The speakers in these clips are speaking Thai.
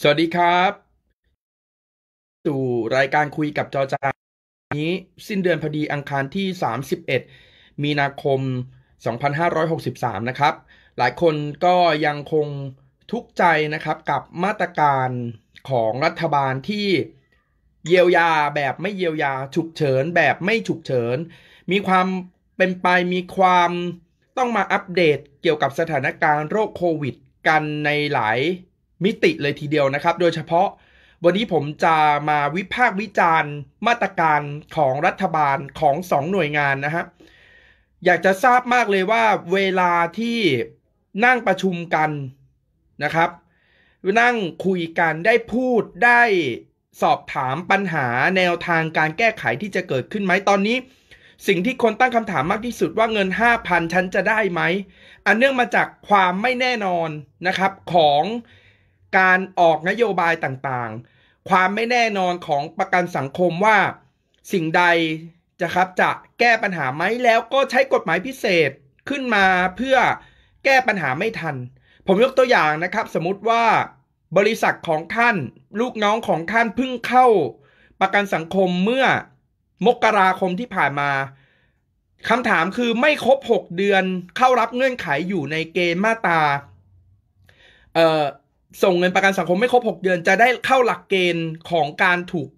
สวัสดีครับ สู่รายการคุยกับจอจานี้สิ้นเดือนพอดีอังคารที่ 31 มีนาคม 2563นะครับ หลายคนก็ยังคงทุกข์ใจนะครับกับมาตรการของรัฐบาลที่เยียวยาแบบไม่เยียวยาฉุกเฉินแบบไม่ฉุกเฉิน มีความเป็นไปมีความต้องมาอัปเดตเกี่ยวกับสถานการณ์โรคโควิดกันในหลายมิติเลยทีเดียวนะครับ โดยเฉพาะวันนี้ผมจะมาวิพากษ์วิจารณ์มาตรการของรัฐบาลของสองหน่วยงานนะฮะ อยากจะทราบมากเลยว่าเวลาที่นั่งประชุมกันนะครับนั่งคุยกันได้พูดได้สอบถามปัญหาแนวทางการแก้ไขที่จะเกิดขึ้นไหมตอนนี้ สิ่งที่คนตั้งคำถามมากที่สุดว่าเงิน 5,000 ชั้นจะได้ไหม อันเนื่องมาจากความไม่แน่นอนนะครับของการออกนโยบายต่างๆ ความไม่แน่นอนของประกันสังคมว่าสิ่งใดจะครับจะแก้ปัญหาไหมแล้วก็ใช้กฎหมายพิเศษขึ้นมาเพื่อแก้ปัญหาไม่ทัน ผมยกตัวอย่างนะครับสมมติว่าบริษัทของท่านลูกน้องของท่านเพิ่งเข้าประกันสังคมเมื่อมกราคมที่ผ่านมาคำถามคือไม่ครบ 6 เดือนเข้ารับเงื่อนไขอยู่ในเกณฑ์มาตราเอ่อส่งเงินประกันสังคมไม่ครบ 6 เดือนจะได้เข้าหลักเกณฑ์ของการถูก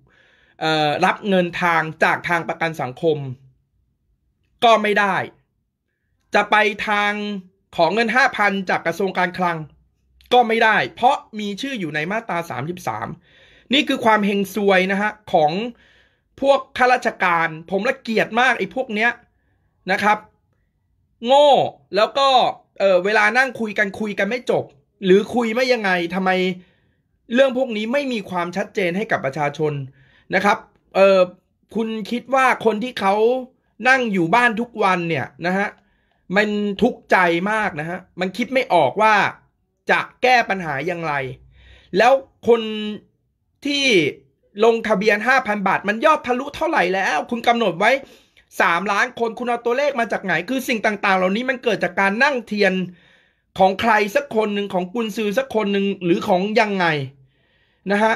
รับเงินทางจากทางประกันสังคม ก็ไม่ได้ จะไปทางของเงิน5,000จากกระทรวงการคลัง ก็ไม่ได้ เพราะมีชื่ออยู่ในมาตรา33 นี่คือความเฮงซวยนะฮะของพวกข้าราชการผมละเกียดมากไอ้พวกเนี้ย นะครับ โง่แล้วก็เออเวลานั่งคุยกันคุยกันไม่จบหรือคุยไม่ยังไงทำไมเรื่องพวกนี้ไม่มีความชัดเจนให้กับประชาชนนะครับ เออคุณคิดว่าคนที่เขานั่งอยู่บ้านทุกวันเนี่ยนะฮะมันทุกข์ใจมากนะฮะ มันคิดไม่ออกว่าจะแก้ปัญหาอย่างไร แล้วคนที่ลงทะเบียน5,000 บาท มันยอดทะลุเท่าไหร่แล้ว คุณกำหนดไว้ 3 ล้านคนคุณเอาตัวเลขมาจากไหนคือสิ่งต่างๆ เหล่านี้มันเกิดจากการนั่งเทียนของใครสักคนหนึ่งของกุนซือสักคนหนึ่งหรือของยังไงนะฮะ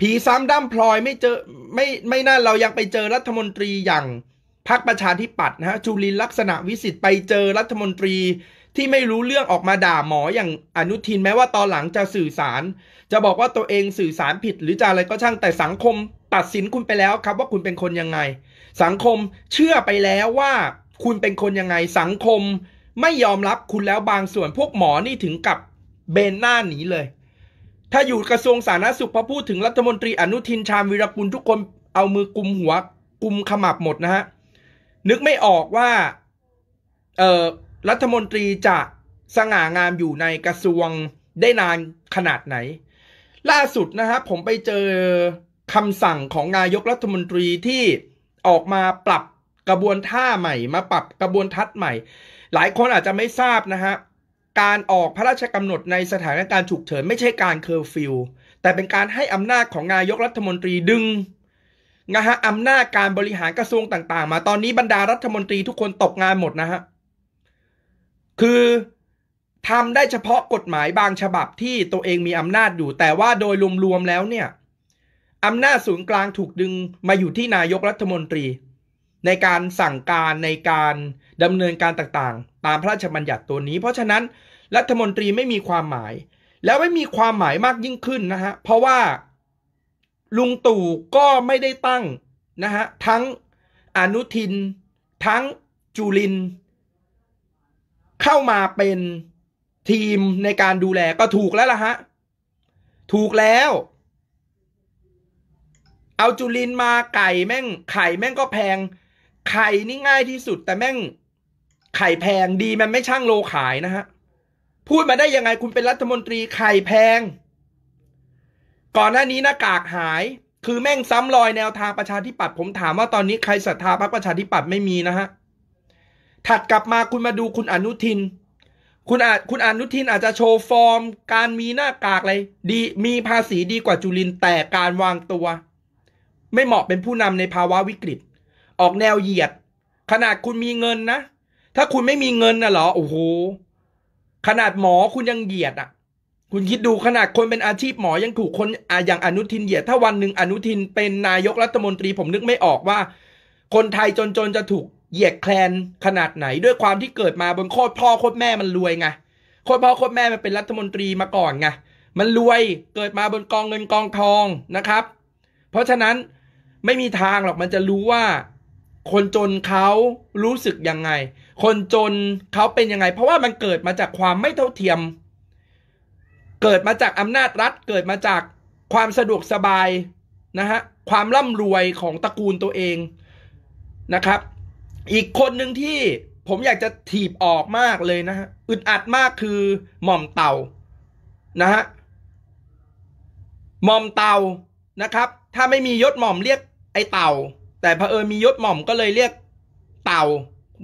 ผีซ้ำด้ามพลอยไม่เจอไม่ไม่น่าเรายังไปเจอรัฐมนตรีอย่างพรรคประชาธิปัตย์นะฮะจุลินลักษณะวิสิทธิ์ไปเจอรัฐมนตรีที่ไม่รู้เรื่องออกมาด่าหมออย่างอนุทินแม้ว่า ตอนหลังจะสื่อสาร จะบอกว่าตัวเองสื่อสารผิดหรือจะอะไรก็ช่างแต่สังคมตัดสินคุณไปแล้วครับว่าคุณเป็นคนยังไงสังคมเชื่อไปแล้วว่าคุณเป็นคนยังไงสังคมไม่ยอมรับคุณแล้วบางส่วนพวกหมอนี่ถึงกับเบนหน้าหนีเลย ถ้าอยู่กระทรวงสาธารณสุขพอพูดถึงรัฐมนตรี อนุทินชาญวิรกุลทุกคน เอามือกุมหัวกุมขมับหมด นะฮะ นึกไม่ออกว่าเออรัฐมนตรีจะสง่างามอยู่ในกระทรวงได้นานขนาดไหน ล่าสุดนะฮะ ผมไปเจอคำสั่งของนายกรัฐมนตรีที่ออกมาปรับกระบวนท่าใหม่ มาปรับกระบวนทัศน์ใหม่หลายคนอาจจะไม่ทราบนะฮะการออกพระราชกำหนดในสถานการณ์ฉุกเฉิน ไม่ใช่การเคอร์ฟิวแต่เป็นการให้อำนาจของนายกรัฐมนตรีดึงนะฮะอำนาจการบริหารกระทรวงต่างๆมาตอนนี้บรรดารัฐมนตรีทุกคนตกงานหมดนะฮะ คือทำได้เฉพาะกฎหมายบางฉบับที่ตัวเองมีอำนาจอยู่ แต่ว่าโดยรวมๆแล้วเนี่ยอำนาจศูนย์กลางถูกดึงมาอยู่ที่นายกรัฐมนตรีในการสั่งการในการดำเนินการต่างๆ ตามพระราชบัญญัติตัวนี้เพราะฉะนั้น รัฐมนตรีไม่มีความหมาย แล้วไม่มีความหมายมากยิ่งขึ้นนะฮะเพราะว่าลุงตู่ก็ไม่ได้ตั้งนะฮะทั้งอนุทิน ทั้งจุลิน เข้ามาเป็นทีมในการดูแลก็ถูกแล้วล่ะฮะถูกแล้ว เอาจุลินมาไก่แม่งไข่แม่งก็แพงไข่นี่ง่ายที่สุดแต่แม่งไข่แพงดีมันไม่ช่างโลขายนะฮะ พูดมาได้ยังไงคุณเป็นรัฐมนตรีไข่แพง ก่อนหน้านี้หน้ากากหาย คือแม่งซ้ำรอยแนวทางประชาธิปัตย์ผมถามว่าตอนนี้ใครศรัทธาพรรคประชาธิปัตย์ไม่มีนะฮะถัดกลับมาคุณมาดูคุณอนุทิน คุณอาจคุณอนุทินอาจจะโชว์ฟอร์ม การมีหน้ากากอะไรดีมีภาษีดีกว่าจุลินแต่การวางตัว ไม่เหมาะเป็นผู้นำในภาวะวิกฤตออกแนวเหยียด ขนาดคุณมีเงินนะ ถ้าคุณไม่มีเงินนะเหรอ โอ้โห ขนาดหมอคุณยังเหยียดอ่ะ คุณคิดดูขนาดคนเป็นอาชีพหมอยังถูกคนออย่างอนุทินเหยียด ถ้าวันหนึ่งอนุทินเป็นนายกรัฐมนตรี ผมนึกไม่ออกว่า คนไทยจนๆ จะถูกเหยียดแคลนขนาดไหน ด้วยความที่เกิดมาบนโคตรพ่อโคตรแม่มันรวยไง โคตรพ่อโคตรแม่มันเป็นรัฐมนตรีมาก่อนไง มันรวยเกิดมาบนกองเงินกองทองนะครับ เพราะฉะนั้นไม่มีทางหรอกมันจะรู้ว่าคนจนเขารู้สึกยังไง คนจนเขาเป็นยังไง เพราะว่ามันเกิดมาจากความไม่เท่าเทียม เกิดมาจากอำนาจรัฐ เกิดมาจากความสะดวกสบายนะฮะ ความร่ำรวยของตระกูลตัวเองนะครับ อีกคนหนึ่งที่ผมอยากจะถีบออกมากเลยนะฮะ อึดอัดมากคือหม่อมเต่านะฮะ หม่อมเต่านะครับ ถ้าไม่มียศหม่อมเรียกไอเต่าแต่เผอิญมียศหม่อมก็เลยเรียกเต่า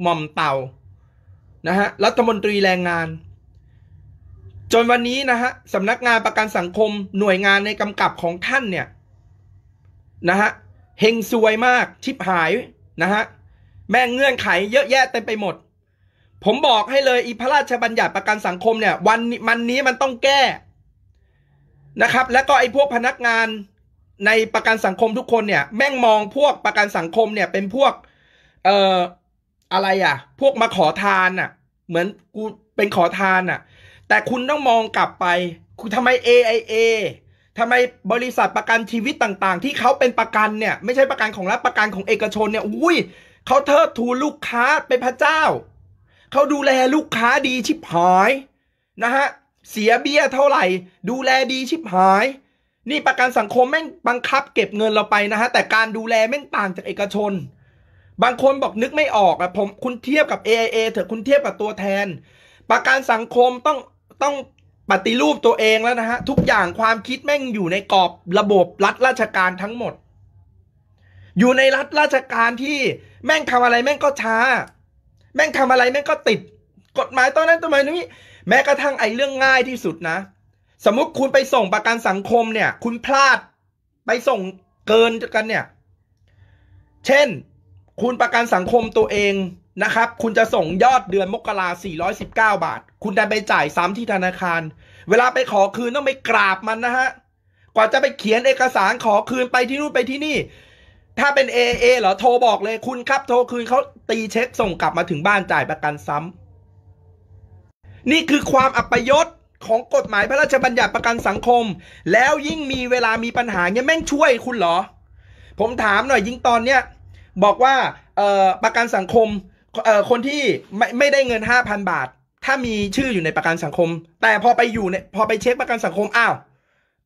หม่อมเต่านะฮะรัฐมนตรีแรงงาน จนวันนี้นะฮะสำนักงานประกันสังคมหน่วยงานในกำกับของท่านเนี่ยนะฮะเฮงซวยมากชิบหายนะฮะแม่งเงื่อนไข เยอะแยะเต็มไปหมด ผมบอกให้เลยอีพระราชบัญญัติประกันสังคมเนี่ยวันมันนี้มันต้องแก้นะครับแล้วก็ไอ้พวกพนักงานในประกันสังคมทุกคนเนี่ย แม่งมองพวกประกันสังคมเนี่ยเป็นพวกเอ่ออะไรอ่ะพวกมาขอทานอ่ะเหมือนกูเป็นขอทานอ่ะแต่คุณต้องมองกลับไปคุณทำไม AIA ทำไมบริษัทประกันชีวิตต่างๆ ที่เขาเป็นประกันเนี่ย ไม่ใช่ประกันของรัฐประกันของเอกชนเนี่ย อุ้ยเขาเทิดทูนลูกค้าเป็นพระเจ้าเขาดูแลลูกค้าดีชิบหายนะฮะเสียเบี้ยเท่าไหร่ดูแลดีชิบหายนี่ประกันสังคมแม่งบังคับเก็บเงินเราไปนะฮะ แต่การดูแลแม่งต่างจากเอกชน บางคนบอกนึกไม่ออกอะผมคุณเทียบกับ AIA เถอะคุณเทียบกับตัวแทน ประกันสังคมต้องต้องปฏิรูปตัวเองแล้วนะฮะ ทุกอย่างความคิดแม่งอยู่ในกรอบระบบรัฐราชการทั้งหมด อยู่ในรัฐราชการที่แม่งทำอะไร แม่งก็ช้า แม่งทำอะไรแม่งก็ติด กฎหมายตอนนั้นตัวอนนี้ แม้กระทั่งไอ้เรื่องง่ายที่สุดนะสมมุติคุณไปส่งประกันสังคมเนี่ย คุณพลาดไปส่งเกินกันเนี่ย เช่น คุณประกันสังคมตัวเองนะครับ คุณจะส่งยอดเดือนมกรา419 บาท คุณได้ไปจ่ายซ้ำที่ธนาคาร เวลาไปขอคืนต้องไปกราบมันนะฮะกว่าจะไปเขียนเอกสารขอคืนไปที่นู่นไปที่นี่ ถ้าเป็น AA เหรอโทรบอกเลย คุณครับโทรคืนเขาตีเช็คส่งกลับมาถึงบ้านจ่ายประกันซ้ำนี่คือความอัปยศของกฎหมายพระราชบัญญัติประกันสังคม แล้วยิ่งมีเวลามีปัญหาเนี่ยแม่งช่วยคุณเหรอ ผมถามหน่อยยิ่งตอนเนี้ยบอกว่าประกันสังคม คนที่ไม่ไม่ได้เงินห้าพันบาท ถ้ามีชื่ออยู่ในประกันสังคม แต่พอไปอยู่เนี่ยพอไปเช็คประกันสังคมอ้าว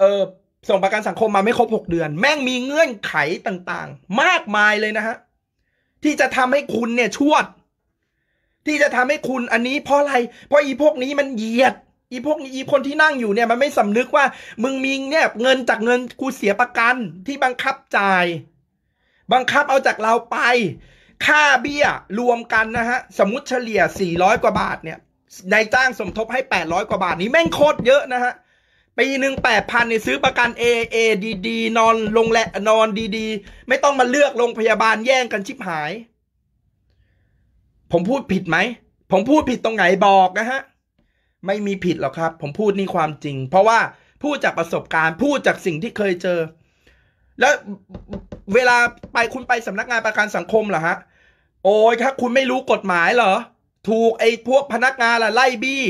เออ ส่งประกันสังคมมาไม่ครบหกเดือน แม่งมีเงื่อนไขต่างๆ มากมายเลยนะฮะที่จะทำให้คุณเนี่ยชวด ที่จะทำให้คุณอันนี้ เพราะอะไรเพราะอีพวกนี้มันเหยียดอีพวกนี้อีคนที่นั่งอยู่เนี่ยมันไม่สำนึกว่า มึงมีเนี่ย เงินจากเงินกูเสียประกันที่บังคับจ่าย บังคับเอาจากเราไป ค่าเบี้ยรวมกันนะฮะ สมมติเฉลี่ย400 กว่าบาทเนี่ยนายจ้างสมทบให้ 800 กว่าบาท นี้แม่งโคตรเยอะนะฮะปีหนึ่งแปดพันเนี่ยซื้อประกัน A A ดีดีนอนลงแหละนอนดีๆไม่ต้องมาเลือกโรงพยาบาลแย่งกันชิบหาย ผมพูดผิดไหมผมพูดผิดตรงไหนบอกนะฮะไม่มีผิดหรอกครับ ผมพูดนี่ความจริง เพราะว่า พูดจากประสบการณ์พูดจากสิ่งที่เคยเจอ แล้วเวลาไปคุณไปสำนักงานประกันสังคมเหรอฮะ โอ้ยถ้าคุณไม่รู้กฎหมายเหรอ ถูกไอ้พวกพนักงานล่ะไล่บี้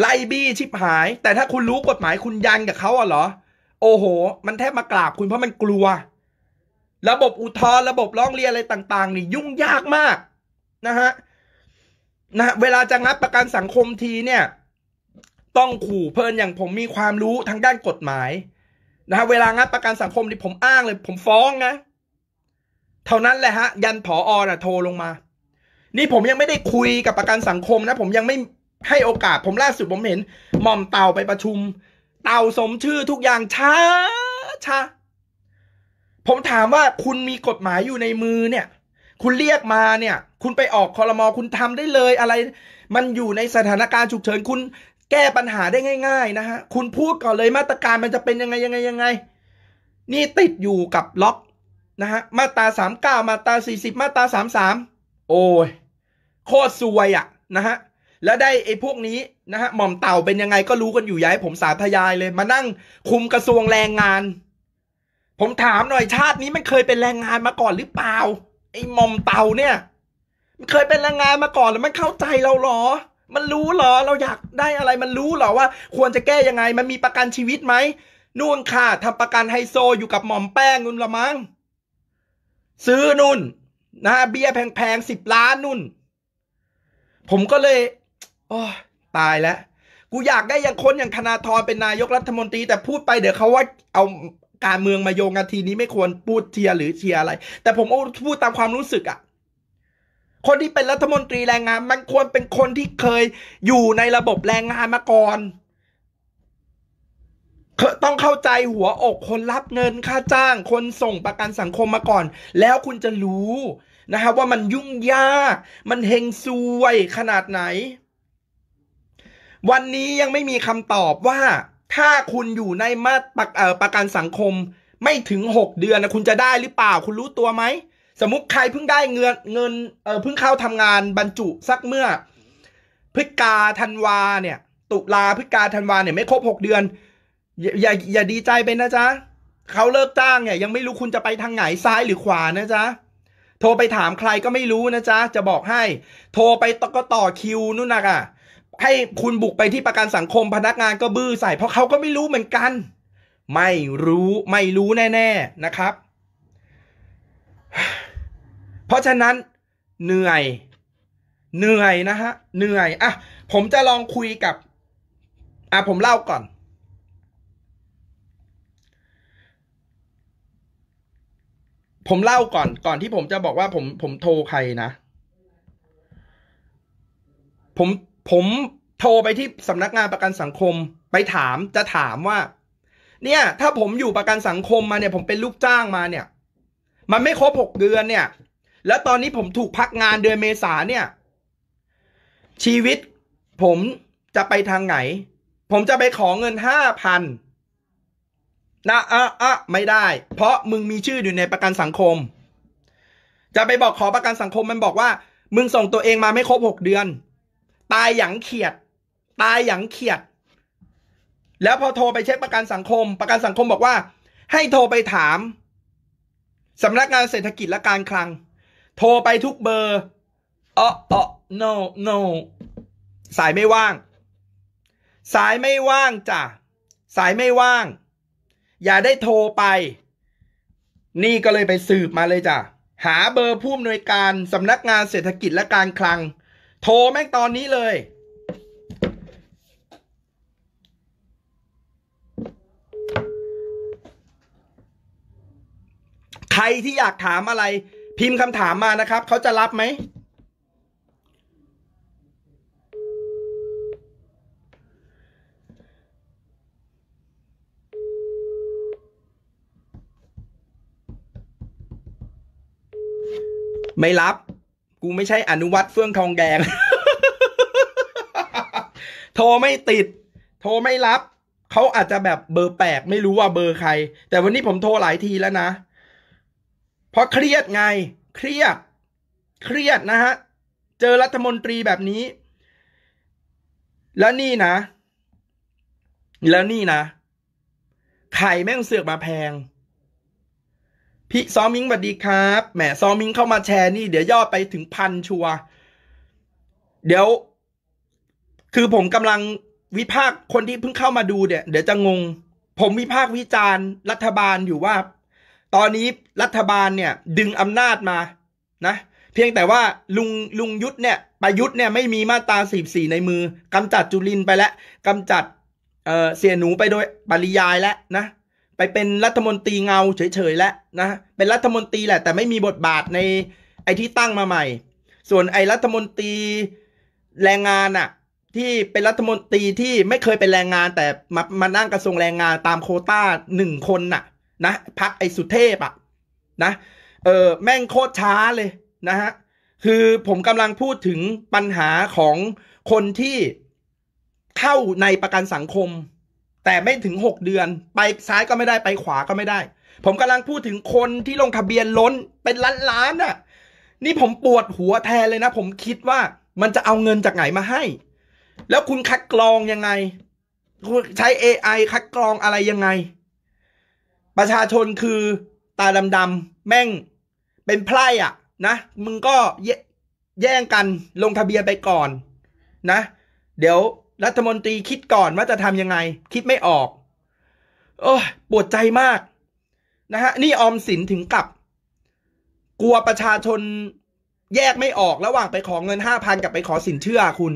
ไล่บี้ชิบหาย แต่ถ้าคุณรู้กฎหมายคุณยันกับเขาเหรอ โอ้โห มันแทบมากราบ คุณเพราะมันกลัวระบบอุทธรณ์ระบบร้องเรียนอะไรต่าง ๆ นี่ ยุ่งยากมาก นะฮะนะเวลาจะงับประกันสังคมทีเนี่ย ต้องขู่เพิ่นอย่างผมมีความรู้ทางด้านกฎหมาย นะฮะเวลางับประกันสังคมนี่ผมอ้างเลย ผมฟ้องนะ เท่านั้นแหละฮะ ยันผออน่ะโทรลงมา นี่ผมยังไม่ได้คุยกับประกันสังคมนะ ผมยังไม่ให้โอกาส ผมล่าสุดผมเห็นหม่อมเต่าไปประชุม เต่าสมชื่อทุกอย่างช้าช้าผมถามว่าคุณมีกฎหมายอยู่ในมือเนี่ย คุณเรียกมาเนี่ยคุณไปออกคอรมอคุณทำได้เลยอะไร มันอยู่ในสถานการณ์ฉุกเฉิน คุณแก้ปัญหาได้ง่าย ๆ นะฮะ คุณพูดก่อนเลยมาตรการมันจะเป็นยังไงยังไงยังไง นี่ติดอยู่กับล็อกนะฮะมาตราสามเก้ามาตราสี่สิบมาตราสามสามโอ้ย โคตรซวยอ่ะนะฮะแล้วได้ไอ้พวกนี้นะฮะ หม่อมเต่าเป็นยังไงก็รู้กันอยู่ย้าย ผมสาธยายเลยมานั่งคุมกระทรวงแรงงาน ผมถามหน่อยชาตินี้มันเคยเป็นแรงงานมาก่อนหรือเปล่าไอ้หม่อมเต่าเนี่ยเคยเป็นแรงงานมาก่อนแล้วมันเข้าใจเราหรอ มันรู้หรอ เราอยากได้อะไร มันรู้หรอว่าควรจะแก้ยังไง มันมีประกันชีวิตไหมนู่นค่ะทำประกันไฮโซอยู่กับหมอมแป้งนุ่นละมั้ง ซื้อนุ่น นะ เบียร์แพงๆสิบล้านนุ่น ผมก็เลยโอ้ตายแล้ว กูอยากได้อย่างคนอย่างธนาธรเป็นนายกรัฐมนตรี แต่พูดไปเดี๋ยวเขาว่าเอาการเมืองมาโยงกันทีนี้ไม่ควรพูดเทียหรือเทียอะไร แต่ผมพูดตามความรู้สึกอะคนที่เป็นรัฐมนตรีแรงงานมันควรเป็นคนที่เคยอยู่ในระบบแรงงานมาก่อนต้องเข้าใจหัวอกคนรับเงินค่าจ้าง คนส่งประกันสังคมมาก่อน แล้วคุณจะรู้นะฮะว่ามันยุ่งยาก มันเฮงซวยขนาดไหน วันนี้ยังไม่มีคำตอบว่า ถ้าคุณอยู่ในมาตรประกันสังคม ไม่ถึงหกเดือนนะคุณจะได้หรือเปล่าคุณรู้ตัวไหมสมมุติใครเพิ่งได้เงินเงินเออเพิ่งเข้าทำงานบรรจุสักเมื่อพฤิกาธันวา เนี่ย ตุลาพฤิกาธันวาเนี่ยไม่ ครบหกเดือน อย่าอย่าดีใจไปนะจ๊ะเขาเลิกจ้างเนี่ยยังไม่รู้คุณจะไปทางไหนซ้ายหรือขวานะจ๊ะโทรไปถามใครก็ไม่รู้นะจ๊ะจะบอกให้ โทรไปตก็ต่อคิวนู่นนะอ่ะให้คุณบุกไปที่ประกันสังคมพนักงานก็บื้อใส่เพราะเขาก็ไม่รู้เหมือนกัน ไม่รู้ไม่รู้แน่ ๆ นะครับเพราะฉะนั้น เหนื่อย เหนื่อยนะฮะ เหนื่อย อ่ะ ผมจะลองคุยกับ อ่ะผมเล่าก่อน ผมเล่าก่อน ก่อนที่ผมจะบอกว่าผมผมโทรใครนะ ผมผมโทรไปที่สำนักงานประกันสังคมไปถามจะถามว่า เนี่ยถ้าผมอยู่ประกันสังคมมาเนี่ย ผมเป็นลูกจ้างมา เนี่ย มันไม่ครบหกเดือนเนี่ยแล้วตอนนี้ผมถูกพักงานเดือนเมษาเนี่ย ชีวิตผมจะไปทางไหน ผมจะไปขอเงินห้าพันนะอ่ะอ่ะไม่ได้ เพราะมึงมีชื่ออยู่ในประกันสังคม จะไปบอกขอประกันสังคมมันบอกว่ามึงส่งตัวเองมาไม่ครบหกเดือน ตายอย่างเขียด ตายอย่างเขียด แล้วพอโทรไปเช็คประกันสังคม ประกันสังคมบอกว่า ให้โทรไปถามสำนักงานเศรษฐกิจและการคลังโทรไปทุกเบอร์อ๋ออ๋อ no no สายไม่ว่าง สายไม่ว่างจ้ะ สายไม่ว่าง อย่าได้โทรไป นี่ก็เลยไปสืบมาเลยจ้ะ หาเบอร์ผู้อำนวยการ สำนักงานเศรษฐกิจและการคลัง โทรแม่งตอนนี้เลย ใครที่อยากถามอะไรพิมพ์คำถามมานะครับ เขาจะรับไหม ไม่รับ กูไม่ใช่อนุวัตเฟื่องทองแดงโทรไม่ติด โทรไม่รับ เขาอาจจะแบบเบอร์แปลกไม่รู้ว่าเบอร์ใคร แต่วันนี้ผมโทรหลายทีแล้วนะราะเครียดไง เครียดเครียดนะฮะเจอรัฐมนตรีแบบนี้ แล้วนี่นะแล้วนี่นะไข่แม่งเสือกมาแพง พี่ซอมิงสวัสดีครับ แหมซอมิงเข้ามาแชร์นี่ เดี๋ยวยอดไปถึงพันชัวเดี๋ยว คือผมกำลังวิพากษ์คนที่เพิ่งเข้ามาดูเนี่ยเดี๋ยวจะงง ผมวิพากษ์วิจารณ์ รัฐบาลอยู่ว่าตอนนี้รัฐบาลเนี่ยดึงอำนาจมานะ เพียงแต่ว่าลุงลุงยุทธเนี่ยประยุทธ์เนี่ยไม่มีมาตราสีสี่ในมือกำจัดจุลินไปแล้วกำจัดเเสียหนูไปโดยปริยายแล้วนะ ไปเป็นรัฐมนตรีเงาเฉยๆแล้วนะเป็นรัฐมนตรีแหละแต่ไม่มีบทบาทในไอที่ตั้งมาใหม่ ส่วนไอรัฐมนตรีแรงงานอะที่เป็นรัฐมนตรีที่ไม่เคยเป็นแรงงาน แต่มามานั่งกระทรวงแรงงานตามโคต้าหนึ่งคนน่ะนะพักไอสุเทพอะนะเออแม่งโคตรช้าเลย นะฮะคือผมกำลังพูดถึงปัญหาของคนที่เข้าในประกันสังคม แต่ไม่ถึงหกเดือน ไปซ้ายก็ไม่ได้ไปขวาก็ไม่ได้ ผมกำลังพูดถึงคนที่ลงทะเบียนล้นเป็นล้านล้านน่ะ นี่ผมปวดหัวแทนเลยนะ ผมคิดว่ามันจะเอาเงินจากไหนมาให้ แล้วคุณคัดกรองยังไง ใช้ AI คัดกรองอะไรยังไงประชาชนคือตาดำ ๆ แม่งเป็นไพร่อ่ะ นะ มึงก็แย่งกันลงทะเบียนไปก่อนนะเดี๋ยวรัฐมนตรีคิดก่อนว่าจะทำยังไง คิดไม่ออก โอ้ปวดใจมาก นะฮะนี่ออมสินถึงกับ กลัวประชาชนแยกไม่ออกระหว่างไปขอเงินห้าพันกับไปขอสินเชื่อคุณ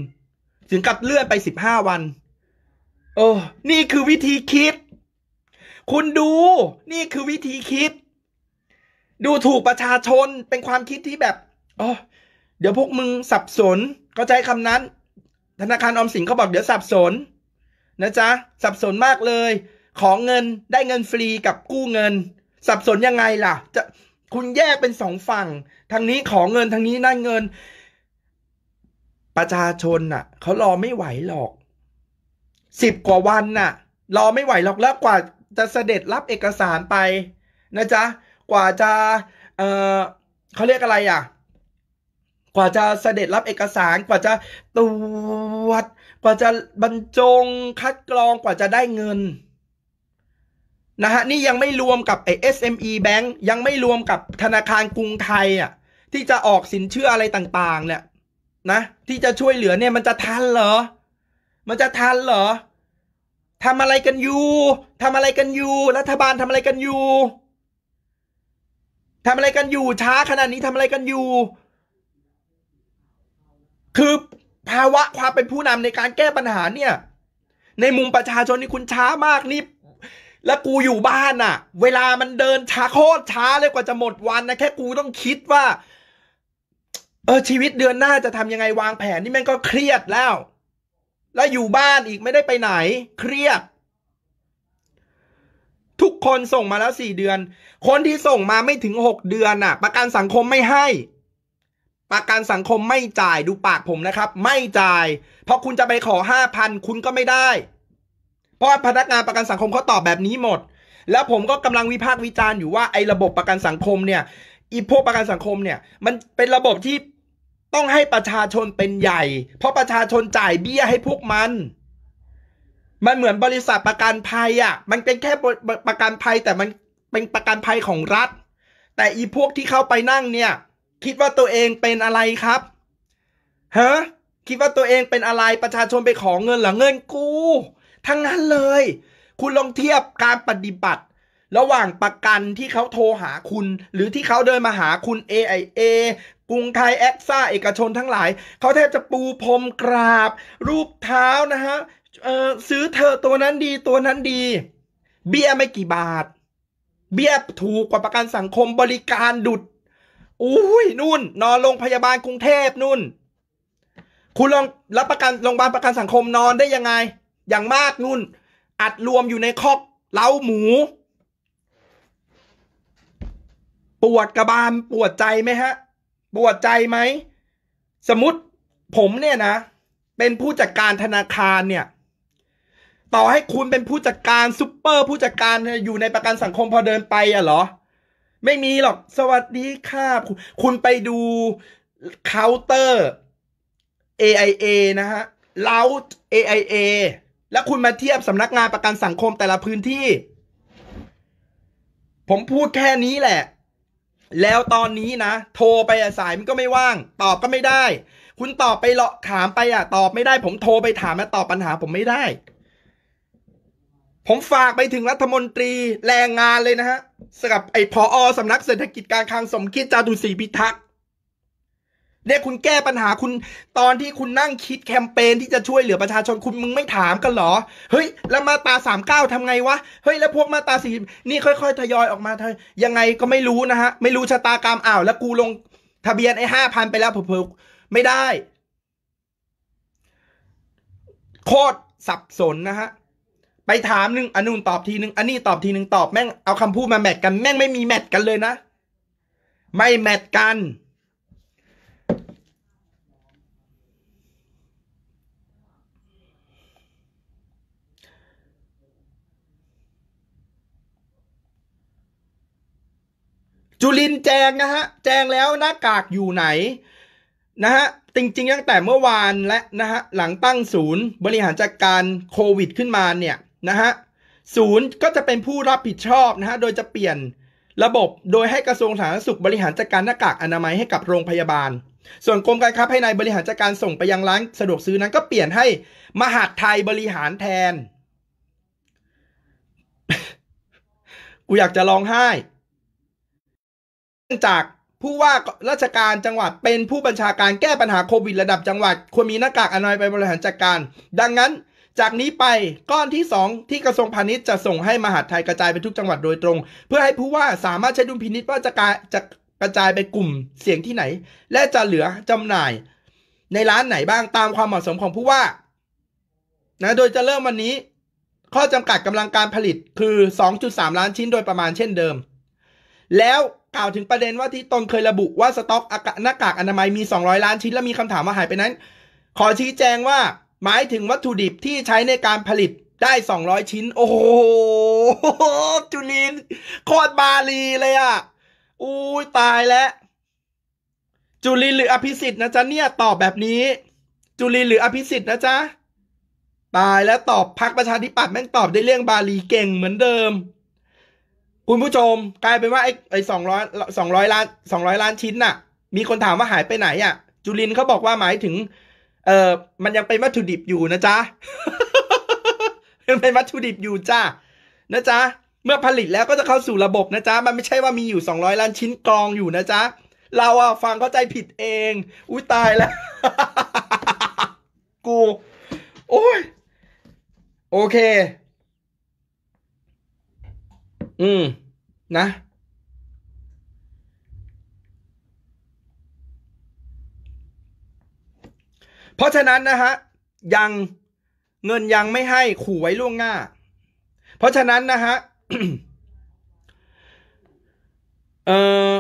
ถึงกับเลื่อนไปสิบห้าวัน โอ้นี่คือวิธีคิดคุณดูนี่คือวิธีคิด ดูถูกประชาชนเป็นความคิดที่แบบอ๋อเดี๋ยวพวกมึงสับสน เขาใช้คำนั้น ธนาคารออมสินเขาบอกเดี๋ยวสับสน นะจ๊ะ สับสนมากเลย ของเงินได้เงินฟรีกับกู้เงิน สับสนยังไงล่ะ จะคุณแยกเป็นสองฝั่งทางนี้ของเงินทางนี้ได้เงิน ประชาชนน่ะเขารอไม่ไหวหรอกสิบกว่าวันน่ะรอไม่ไหวหรอกแล้วกว่าจะเสด็จรับเอกสารไปนะจ๊ะ กว่าจะ เออเขาเรียกอะไร อ่ะ กว่าจะเสด็จรับเอกสาร กว่าจะตรวจ กว่าจะบรรจงคัดกรอง กว่าจะได้เงิน นะฮะ นี่ยังไม่รวมกับไอ้ SME Bank ยังไม่รวมกับธนาคารกรุงไทย อ่ะ ที่จะออกสินเชื่ออะไรต่างๆเนี่ยนะ ที่จะช่วยเหลือเนี่ยมันจะทันเหรอ มันจะทันเหรอทำอะไรกันอยู่ ทำอะไรกันอยู่ รัฐบาลทำอะไรกันอยู่ ทำอะไรกันอยู่ ช้าขนาดนี้ทำอะไรกันอยู่ คือภาวะความเป็นผู้นำในการแก้ปัญหาเนี่ย ในมุมประชาชนนี่คุณช้ามากนี่ แล้วกูอยู่บ้านอะเวลามันเดินช้าโคตรช้าเลยกว่าจะหมดวันนะ แค่กูต้องคิดว่า เออชีวิตเดือนหน้าจะทำยังไงวางแผน นี่แม่งก็เครียดแล้วแล้วอยู่บ้านอีกไม่ได้ไปไหน เครียดทุกคนส่งมาแล้วสี่เดือนคนที่ส่งมาไม่ถึงหกเดือนน่ะ ประกันสังคมไม่ให้ ประกันสังคมไม่จ่ายดูปากผมนะครับ ไม่จ่าย เพราะคุณจะไปขอห้าพันคุณก็ไม่ได้ เพราะพนักงานประกันสังคมเขาตอบแบบนี้หมด แล้วผมก็กำลังวิพากษ์วิจารณ์อยู่ว่าไอ้ระบบประกันสังคมเนี่ยอีพวกประกันสังคมเนี่ย มันเป็นระบบที่ต้องให้ประชาชนเป็นใหญ่ เพราะประชาชนจ่ายเบี้ยให้พวกมัน มันเหมือนบริษัทประกันภัยอะ่ะ มันเป็นแค่ประกันภัยแต่มันเป็นประกันภัยของรัฐ แต่อีพวกที่เข้าไปนั่งเนี่ย คิดว่าตัวเองเป็นอะไรครับฮะคิดว่าตัวเองเป็นอะไรประชาชนไปขอเงินหรอเงินกู้ทั้งนั้นเลย คุณลองเทียบการปฏิบัติ ระหว่างประกันที่เขาโทรหาคุณ หรือที่เขาเดินมาหาคุณ AIA กรุงไทยแอคซ่าเอกชนทั้งหลาย เขาแทบจะปูพรมกราบ รูปเท้านะฮะซื้อเธอตัวนั้นดีตัวนั้นดี เบี้ยไม่กี่บาท เบี้ยถูกกว่าประกันสังคมบริการดุดอุ้ยนุ่นนอนโรงพยาบาลกรุงเทพนุ่นคุณลองรับประกันโรงพยาบาลประกันสังคมนอนได้ยังไง อย่างมากนุ่น อัดรวมอยู่ในคอกเล้าหมู ปวดกระบาลปวดใจไหมฮะปวดใจไหมสมมติผมเนี่ยนะ เป็นผู้จัดการธนาคารเนี่ย ต่อให้คุณเป็นผู้จัดการ ซุปเปอร์ผู้จัดการอยู่ในประกันสังคมพอเดินไปอ่ะเหรอ ไม่มีหรอก สวัสดีค่ะ คุณไปดูเคาน์เตอร์ AIA นะฮะเล้า AIA แล้วคุณมาเทียบสำนักงานประกันสังคมแต่ละพื้นที่ ผมพูดแค่นี้แหละแล้วตอนนี้นะโทรไปอะสายมันก็ไม่ว่าง ตอบก็ไม่ได้ คุณตอบไปเลาะถามไปอ่ะตอบไม่ได้ ผมโทรไปถามแล้วตอบปัญหาผมไม่ได้ ผมฝากไปถึงรัฐมนตรีแรงงานเลยนะฮะสำหรับไอ้พออสำนักเศรษฐกิจการคลังสมคิดจาตุศรีพิทักษ์เนี่ยคุณแก้ปัญหาคุณตอนที่คุณนั่งคิดแคมเปญที่จะช่วยเหลือประชาชนคุณมึงไม่ถามกันหรอ เฮ้ย แล้วมาตาสามเก้าทำไงวะเฮ้ยแล้วพวกมาตาสี่นี่ค่อย ๆ ทยอยออกมาทยยังไงก็ไม่รู้นะฮะ ไม่รู้ชะตากรรมอ้าวแล้วกูลงทะเบียนไอ้ห้าพันไปแล้วเผิอไม่ได้ โคตรสับสนนะฮะ ไปถามหนึ่งอันนู้นตอบทีหนึ่งอันนี้ตอบทีหนึ่งตอบแม่ง เอาคำพูดมาแมทกัน แม่งไม่มีแมทกันเลยนะไม่แมทกันจุลินแจงนะฮะ แจงแล้วหน้ากากอยู่ไหน นะฮะ จริงๆตั้งแต่เมื่อวานและนะฮะ หลังตั้งศูนย์ บริหารจัดการโควิด ขึ้นมาเนี่ยนะฮะศูนย์ก็จะเป็นผู้รับผิดชอบนะฮะ โดยจะเปลี่ยนระบบโดยให้กระทรวงสาธารณสุขบริหารจัดการหน้ากากอนามัยให้กับโรงพยาบาล ส่วนกรมการค้าภายในบริหารจัดการส่งไปยังร้านสะดวกซื้อนั้นก็เปลี่ยนให้มหาดไทยบริหารแทน กูอยากจะร้องไห้จากผู้ว่าราชการจังหวัด เป็นผู้บัญชาการแก้ปัญหาโควิด ระดับ จังหวัดควรมีหน้ากากอนามัยไปบริหารจัดการ ดังนั้น จากนี้ไปก้อนที่2ที่กระทรวงพาณิชย์ จะส่งให้มหาดไทยกระจายไปทุกจังหวัดโดยตรง เพื่อให้ผู้ว่าสามารถใช้ดุลพินิษว่าจะกระจะกระจายไปกลุ่มเสียงที่ไหน และจะเหลือจำหน่าย ในร้านไหนบ้างตามความเหมาะสมของผู้ว่านะโดยจะเริ่มวันนี้ ข้อจำกัดกำลังการผลิตคือ 2.3 ล้านชิ้น โดยประมาณเช่นเดิม แล้วกล่าวถึงประเด็นว่าที่ตนเคยระบุว่าสต็อกหน้ากากอนามัยมี 200 ล้านชิ้นและมีคำถามว่าหายไปนั้นขอชี้แจงว่าหมายถึงวัตถุดิบที่ใช้ในการผลิตได้ 200 ชิ้น โอ้โหจุลินโคตรบาลีเลยอ่ะอุ้ยตายแล้ว จุลินหรืออภิสิทธิ์นะจ๊ะเนี่ยตอบแบบนี้ จุลินหรืออภิสิทธิ์นะจ๊ะตายแล้วตอบพักประชาธิปัตย์แม่งตอบได้เรื่องบาลีเก่งเหมือนเดิมคุณผู้ชมกลายเป็นว่าไอ้ไอ้สองร้อยสองร้อยล้านสองร้อยล้านชิ้นน่ะ มีคนถามว่าหายไปไหนอ่ะ จุลินเขาบอกว่าหมายถึง เออมันยังเป็นวัตถุดิบอยู่นะจ๊ะยังเป็นวัตถุดิบอยู่จ้านะจ๊ะเมื่อผลิตแล้วก็จะเข้าสู่ระบบนะจ๊ะมันไม่ใช่ว่ามีอยู่สองร้อยล้านชิ้นกองอยู่นะจ๊ะ เราอ่ะฟังเข้าใจผิดเอง อุ้ยตายแล้วกู โอ้ยโอเคอืม นะ เพราะฉะนั้นนะฮะ ยังเงินยังไม่ให้ขู่ไว้ล่วงหน้า เพราะฉะนั้นนะฮะเออ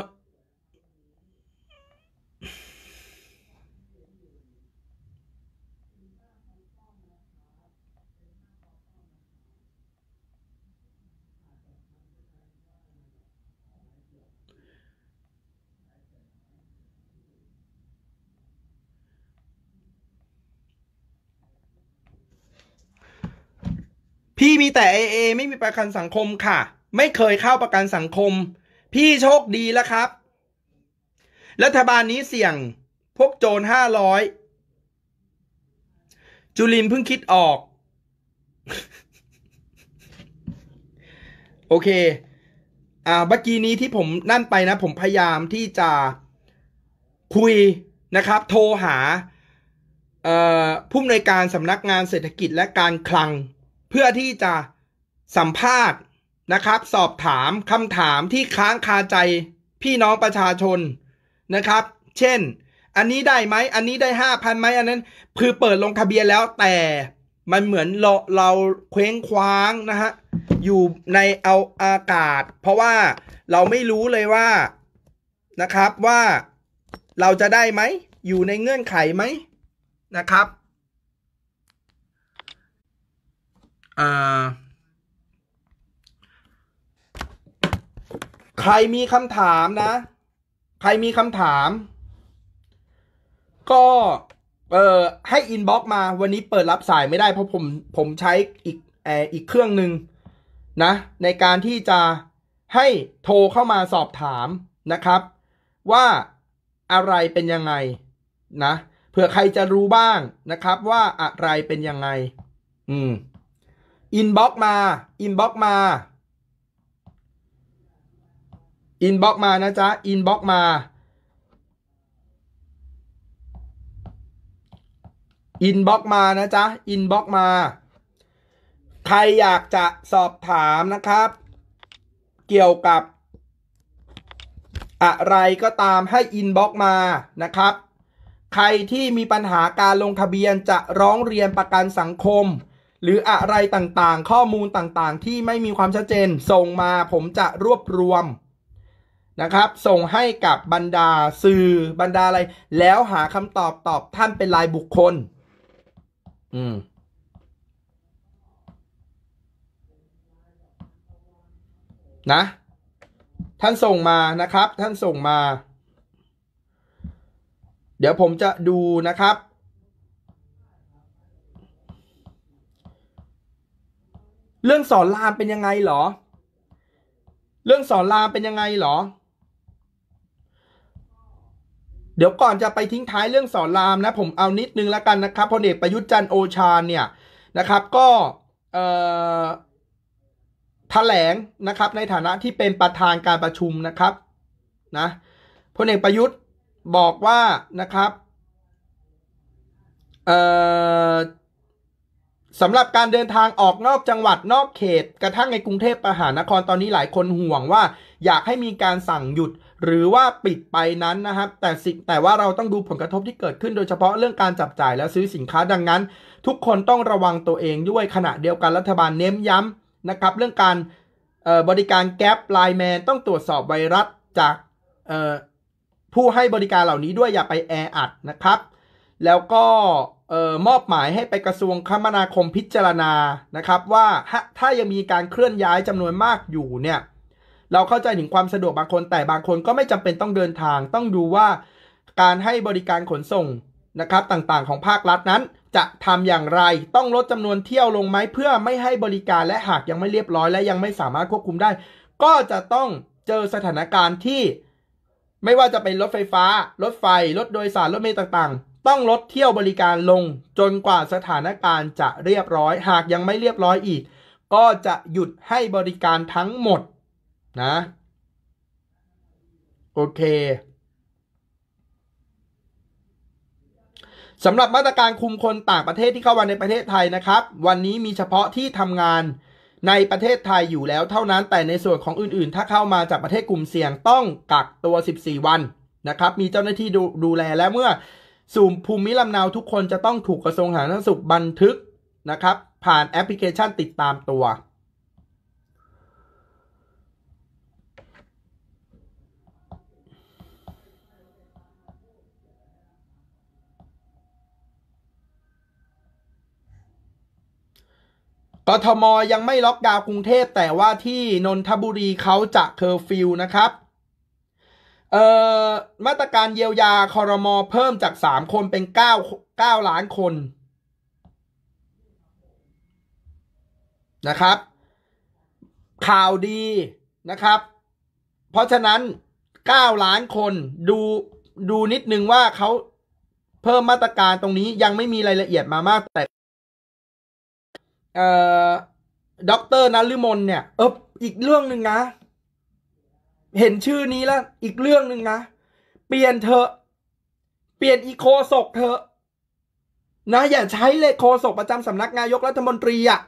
พี่มีแต่เอไม่มีประกันสังคมค่ะ ไม่เคยเข้าประกันสังคมพี่โชคดีแล้วครับ รัฐบาลนี้เสี่ยงพวกโจรห้าร้อยจุลินเพิ่งคิดออก โอเค อ่าเมื่อกี้นี้ที่ผมนั่นไปนะ ผมพยายามที่จะคุยนะครับโทรหาผู้อำนวยการสำนักงานเศรษฐกิจและการคลังเพื่อที่จะสัมภาษณ์นะครับ สอบถามคำถามที่ค้างคาใจพี่น้องประชาชนนะครับ เช่นอันนี้ได้ไหม อันนี้ได้ห้าพันไหมอันนั้นคือเปิดลงทะเบียนแล้วแต่มันเหมือนเราเราเคว้งคว้างนะฮะอยู่ในเอาอากาศ เพราะว่าเราไม่รู้เลยว่านะครับว่าเราจะได้ไหม อยู่ในเงื่อนไขไหมนะครับใครมีคำถามนะ ใครมีคำถาม ก็เอ่อให้อินบ็อกมาวันนี้เปิดรับสายไม่ได้เพราะผมผมใช้อีกแออีกเครื่องหนึ่งนะ ในการที่จะให้โทรเข้ามาสอบถามนะครับ ว่าอะไรเป็นยังไง นะเผื่อใครจะรู้บ้างนะครับว่าอะไรเป็นยังไง อืมอินบ็อกมาอินบ็อกมาอินบ็อกมานะจ๊ะอินบ็อกมาอินบ็อกมานะจ๊ะอินบ็อกมา ใครอยากจะสอบถามนะครับ เกี่ยวกับอะไรก็ตามให้อินบ็อกมานะครับ ใครที่มีปัญหาการลงทะเบียนจะร้องเรียนประกันสังคมหรืออะไรต่างๆ ข้อมูลต่างๆ ที่ไม่มีความชัดเจนส่งมาผมจะรวบรวม นะครับ ส่งให้กับบรรดาสื่อบรรดาอะไร แล้วหาคำตอบตอบท่านเป็นลายบุคคลอืมนะท่านส่งมานะครับ ท่านส่งมา เดี๋ยวผมจะดูนะครับเรื่องสอนรามเป็นยังไงหรอ เรื่องสอนรามเป็นยังไงหรอ เดี๋ยวก่อนจะไปทิ้งท้ายเรื่องสอนรามนะผมเอานิดนึงแล้วกันนะครับพลเอกประยุทธ์จันโอชาเนี่ยนะครับ ก็เอแถลงนะครับในฐานะที่เป็นประธานการประชุมนะครับนะพลเอกประยุทธ์บอกว่านะครับเอ่อสำหรับการเดินทางออกนอกจังหวัดนอกเขต กระทั่งในกรุงเทพมหานครตอนนี้หลายคนห่วงว่า อยากให้มีการสั่งหยุดหรือว่าปิดไปนั้นนะครับ แต่สิแต่ว่าเราต้องดูผลกระทบที่เกิดขึ้น โดยเฉพาะเรื่องการจับจ่ายและซื้อสินค้าดังนั้น ทุกคนต้องระวังตัวเองด้วยขณะเดียวกันรัฐบาลเน้นย้ำนะครับเรื่องการบริการแก๊ปไลแมนต้องตรวจสอบไวรัสจากผู้ให้บริการเหล่านี้ด้วยอย่าไปแออัดนะครับแล้วก็ออมอบหมายให้ไปกระทรวงคมนาคมพิจารณานะครับว่าถ้ายังมีการเคลื่อนย้ายจำนวนมากอยู่เนี่ยเราเข้าใจถึงความสะดวกบางคน แต่บางคนก็ไม่จำเป็นต้องเดินทาง ต้องดูว่าการให้บริการขนส่งนะครับต่างๆของภาครัฐนั้น จะทำอย่างไรต้องลดจำนวนเที่ยวลงไหม เพื่อไม่ให้บริการและหากยังไม่เรียบร้อย และยังไม่สามารถควบคุมได้ ก็จะต้องเจอสถานการณ์ที่ไม่ว่าจะเป็นรถไฟฟ้ารถไฟรถโดยสารรถเมล์ต่างๆต้องลดเที่ยวบริการลงจนกว่าสถานการณ์ จะเรียบร้อย หากยังไม่เรียบร้อยอีก ก็จะหยุดให้บริการทั้งหมดนะโอเคสำหรับมาตรการคุมคนต่างประเทศที่เข้ามาในประเทศไทยนะครับ วันนี้มีเฉพาะที่ทำงานในประเทศไทยอยู่แล้ว เท่านั้นแต่ในส่วนของอื่นๆ ถ้าเข้ามาจากประเทศกลุ่มเสี่ยงต้องกักตัว 14 วันนะครับ มีเจ้าหน้าที่ดูดูแลและเมื่อสู่ภูมิลำเนาทุกคนจะต้องถูกกระทรวงสาธารณสุขบันทึกนะครับ ผ่านแอปพลิเคชันติดตามตัวกทมยังไม่ล็อกดาวกรุงเทพแต่ว่าที่นนทบุรีเขาจะเคอร์ฟิวนะครับเอ่อ มาตรการเยียวยาคอรมอเพิ่มจากสามคนเป็นเก้าเก้าล้านคนนะครับ ข่าวดีนะครับ เพราะฉะนั้นเก้าล้านคนดูดูนิด นึง ว่าเขาเพิ่มมาตรการตรงนี้ยังไม่มีรายละเอียดมา มาก แต่ เอ่อด็อกเตอร์นลิมนเนี่ยเอออีกเรื่องหนึ่งนะเห็นชื่อนี้แล้วอีกเรื่องหนึ่งนะ เปลี่ยนเธอ เปลี่ยนอีโคศกเธอ นะอย่าใช้เลยโคศกประจำสำนักนายกรัฐมนตรีอะ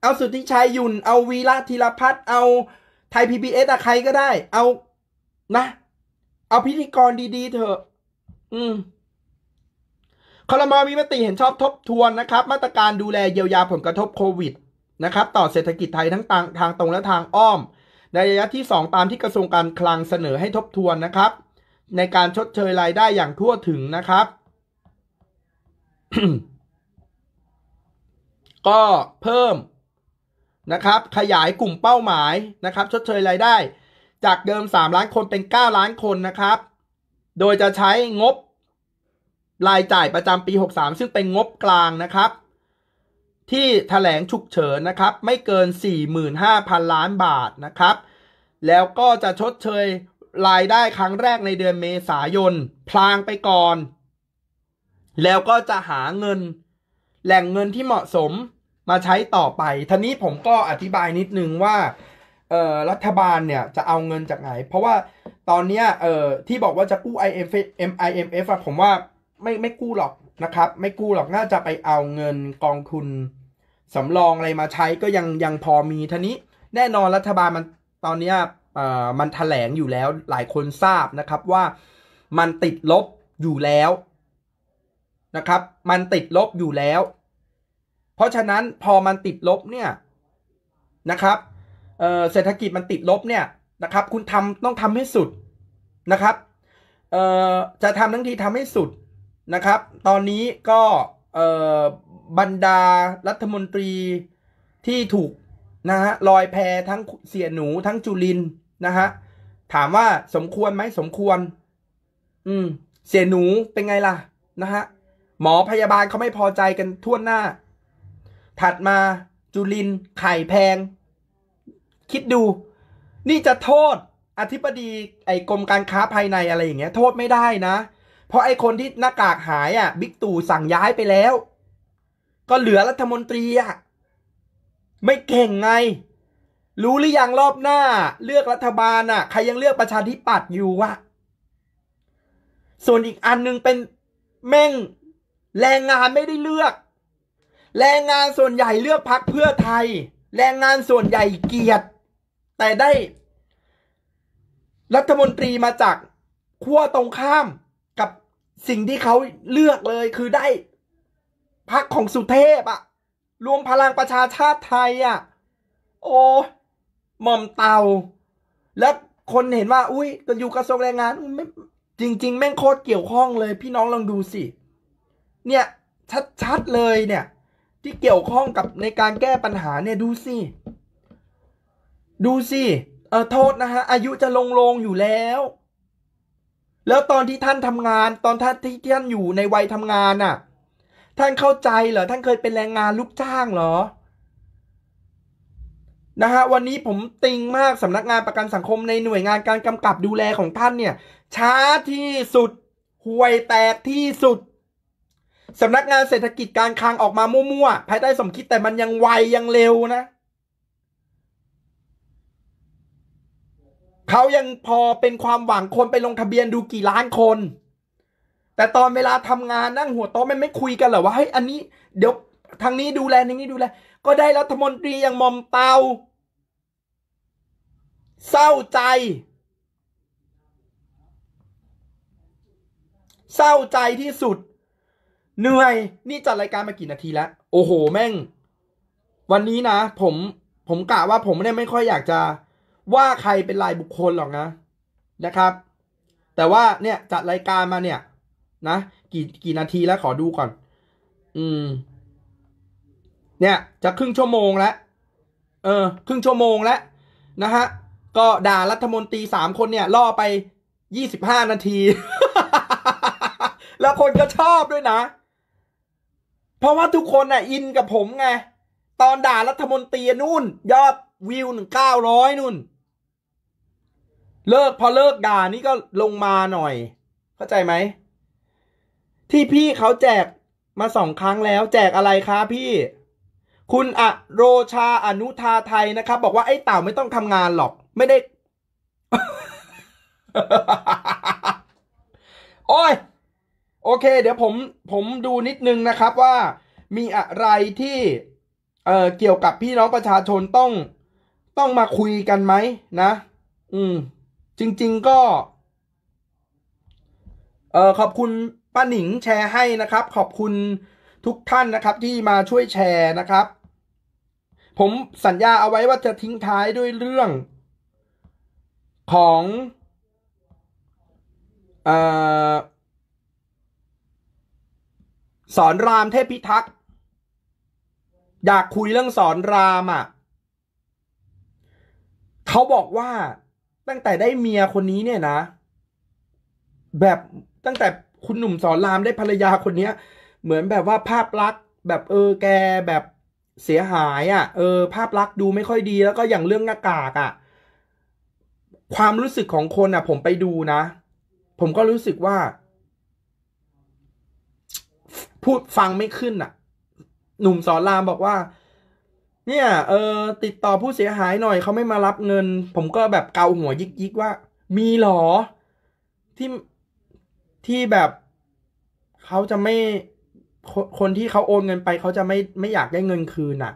เอาสุทธิชัยยุนเอาวีระธีรพัฒน์เอาไทยพีบีเอสอะใครก็ได้ เอานะ เอาพิธีกรดีๆเถอะอืมคลรมอมีมติเห็นชอบทบทวนนะครับมาตรการดูแลเยียวยาผลกระทบโควิดนะครับ ต่อเศรษฐกิจไทยทั้งทางทางตรงและทางอ้อมในระยะที่ 2 ตามที่กระทรวงการคลังเสนอให้ทบทวนนะครับ ในการชดเชยรายได้อย่างทั่วถึงนะครับ ก็เพิ่มนะครับ ขยายกลุ่มเป้าหมายนะครับ ชดเชยรายได้จากเดิม 3 ล้านคนเป็น 9 ล้านคนนะครับ โดยจะใช้งบรายจ่ายประจำปี 63 ซึ่งเป็นงบกลางนะครับที่ถแถลงฉุกเฉินนะครับ ไม่เกิน 45,000 ล้านบาทนะครับ แล้วก็จะชดเชยรายได้ครั้งแรกในเดือนเมษายน พลางไปก่อน แล้วก็จะหาเงินแหล่งเงินที่เหมาะสมมาใช้ต่อไปท่านี้ผมก็อธิบายนิดนึงว่ารัฐบาลเนี่ย จะเอาเงินจากไหน เพราะว่าตอนนี้เออที่บอกว่าจะกู้ IMF IMF ผมว่าไม่ไม่กู้หรอกนะครับไม่กู้หรอกน่าจะไปเอาเงินกองทุนสำรองอะไรมาใช้ก็ยังยังพอมีท่านี้ แน่นอนรัฐบาลมันตอนนี้มันถแถลงอยู่แล้วหลายคนทราบนะครับว่ามันติดลบอยู่แล้วนะครับ มันติดลบอยู่แล้ว เพราะฉะนั้นพอมันติดลบเนี่ยนะครับเศรษฐกิจมันติดลบเนี่ยนะครับ คุณทำต้องทำให้สุดนะครับจะทำทั้งทีทำให้สุดนะครับ ตอนนี้ก็บรรดารัฐมนตรี ที่ถูก นะฮะลอยแพทั้งเสียหนูทั้งจุลินนะฮะถามว่าสมควรไหม สมควร อืม เสียหนูเป็นไงล่ะ นะฮะหมอพยาบาลเขาไม่พอใจกันทั่วหน้า ถัดมาจุลิน ไข่แพง คิดดู นี่จะโทษ อธิบดีไอ้กรมการค้าภายในอะไรอย่างเงี้ย โทษไม่ได้นะ เพราะไอ้คนที่หน้ากากหายอ่ะบิ๊กตู่สั่งย้ายไปแล้วก็เหลือรัฐมนตรีอะไม่เก่งไง รู้หรือยังรอบหน้าเลือกรัฐบาลอะใครยังเลือกประชาธิปัตย์อยู่วะส่วนอีกอันนึงเป็นแม่ง แรงงานไม่ได้เลือก แรงงานส่วนใหญ่เลือกพักเพื่อไทย แรงงานส่วนใหญ่เกียดแต่ได้ รัฐมนตรีมาจากขั้วตรงข้ามกับสิ่งที่เขาเลือกเลยคือได้พักของสุเทพอะรวมพลังประชาชาติไทยอะโอ้หม่อมเตาแล้วคนเห็นว่า อุ้ยก็อยู่กระทรวงแรงงานริงจริง ๆ แม่งโคตรเกี่ยวข้องเลย พี่น้องลองดูสิเนี่ย ชัดๆเลยเนี่ย ที่เกี่ยวข้องกับในการแก้ปัญหาเนี่ยดูสิดูสิเออโทษนะฮะ อายุจะลงลงอยู่แล้ว แล้วตอนที่ท่านทำงาน ตอนท่านที่ท่านอยู่ในวัยทำงานน่ะท่านเข้าใจเหรอ ท่านเคยเป็นแรงงานลูกจ้างเหรอ นะฮะ วันนี้ผมติงมาก สำนักงานประกันสังคมในหน่วยงานการกำกับดูแลของท่านเนี่ย ช้าที่สุดห่วยแตกที่สุด สำนักงานเศรษฐกิจการคลังออกมามั่วๆ ภายใต้สมคิดแต่มันยังไวยังเร็วนะเขายังพอเป็นความหวังคนไปลงทะเบียนดูกี่ล้านคนแต่ตอนเวลาทำงานนั่งหัวโต๊ะมันไม่คุยกันเหรอว่าให้อันนี้เดี๋ยว ทางนี้ดูแลทางนี้ดูแล ก็ได้รัฐมนตรีอย่างมอมเตา เศร้าใจ เศร้าใจที่สุดเหนื่อย นี่จัดรายการมากี่นาทีแล้วโอ้โหแม่ง วันนี้นะผมผมกะว่าผมเนี่ยไม่ค่อยอยากจะ ว่าใครเป็นรายบุคคลหรอกนะนะครับ แต่ว่าเนี่ยจัดรายการมาเนี่ยนะกี่กี่นาทีแล้วขอดูก่อน อืม เนี่ย จะครึ่งชั่วโมงแล้ว เออ ครึ่งชั่วโมงแล้ว นะฮะ ก็ด่ารัฐมนตรีสามคนเนี่ย ล่อไปยี่สิบห้านาที แล้วคนก็ชอบด้วยนะ เพราะว่าทุกคนน่ะ อินกับผมไง ตอนด่ารัฐมนตรีนู่น ยอดวิวหนึ่งเก้าร้อยนู่น เลิกพอเลิกด่านี่ก็ลงมาหน่อย เข้าใจไหมที่พี่เขาแจกมาสองครั้งแล้ว แจกอะไรคะพี่ คุณอะโรชาอนุทาไทยนะครับ บอกว่าไอ้เต่าไม่ต้องทำงานหรอก ไม่ได้โอ้ย โอเคเดี๋ยวผม ผมดูนิดนึงนะครับว่ามีอะไรที่ เอ่อ เกี่ยวกับพี่น้องประชาชนต้องต้องมาคุยกันไหมนะ อืม จริง ๆ ก็ เอ่อ ขอบคุณป้าหนิงแชร์ให้นะครับ ขอบคุณทุกท่านนะครับ ที่มาช่วยแชร์นะครับ ผมสัญญาเอาไว้ว่าจะทิ้งท้ายด้วยเรื่อง ของอสอนรามเทพพิทักษ์อยากคุยเรื่องสอนรามอะ่ะเขาบอกว่าตั้งแต่ได้เมียคนนี้เนี่ยนะ แบบตั้งแต่คุณหนุ่มสอนรามได้ภรรยาคนเนี้ยเหมือนแบบว่าภาพลักษณ์แบบเออ แกแบบเสียหายอะ่ะ เออ ภาพลักษณ์ดูไม่ค่อยดีแล้วก็อย่างเรื่องหน้ากากอะ่ะ ความรู้สึกของคนอะ่ะ ผมไปดูนะ ผมก็รู้สึกว่า พูดฟังไม่ขึ้นอะ่ะ หนุ่มสอนรามบอกว่า เนี่ยเออ ติดต่อผู้เสียหายหน่อย เขาไม่มารับเงิน ผมก็แบบเกาหัวยิกยิกว่า มีหรอที่ที่แบบเขาจะไม่คนที่เขาโอนเงินไปเขาจะไม่ไม่อยากได้เงินคืนอ่ะ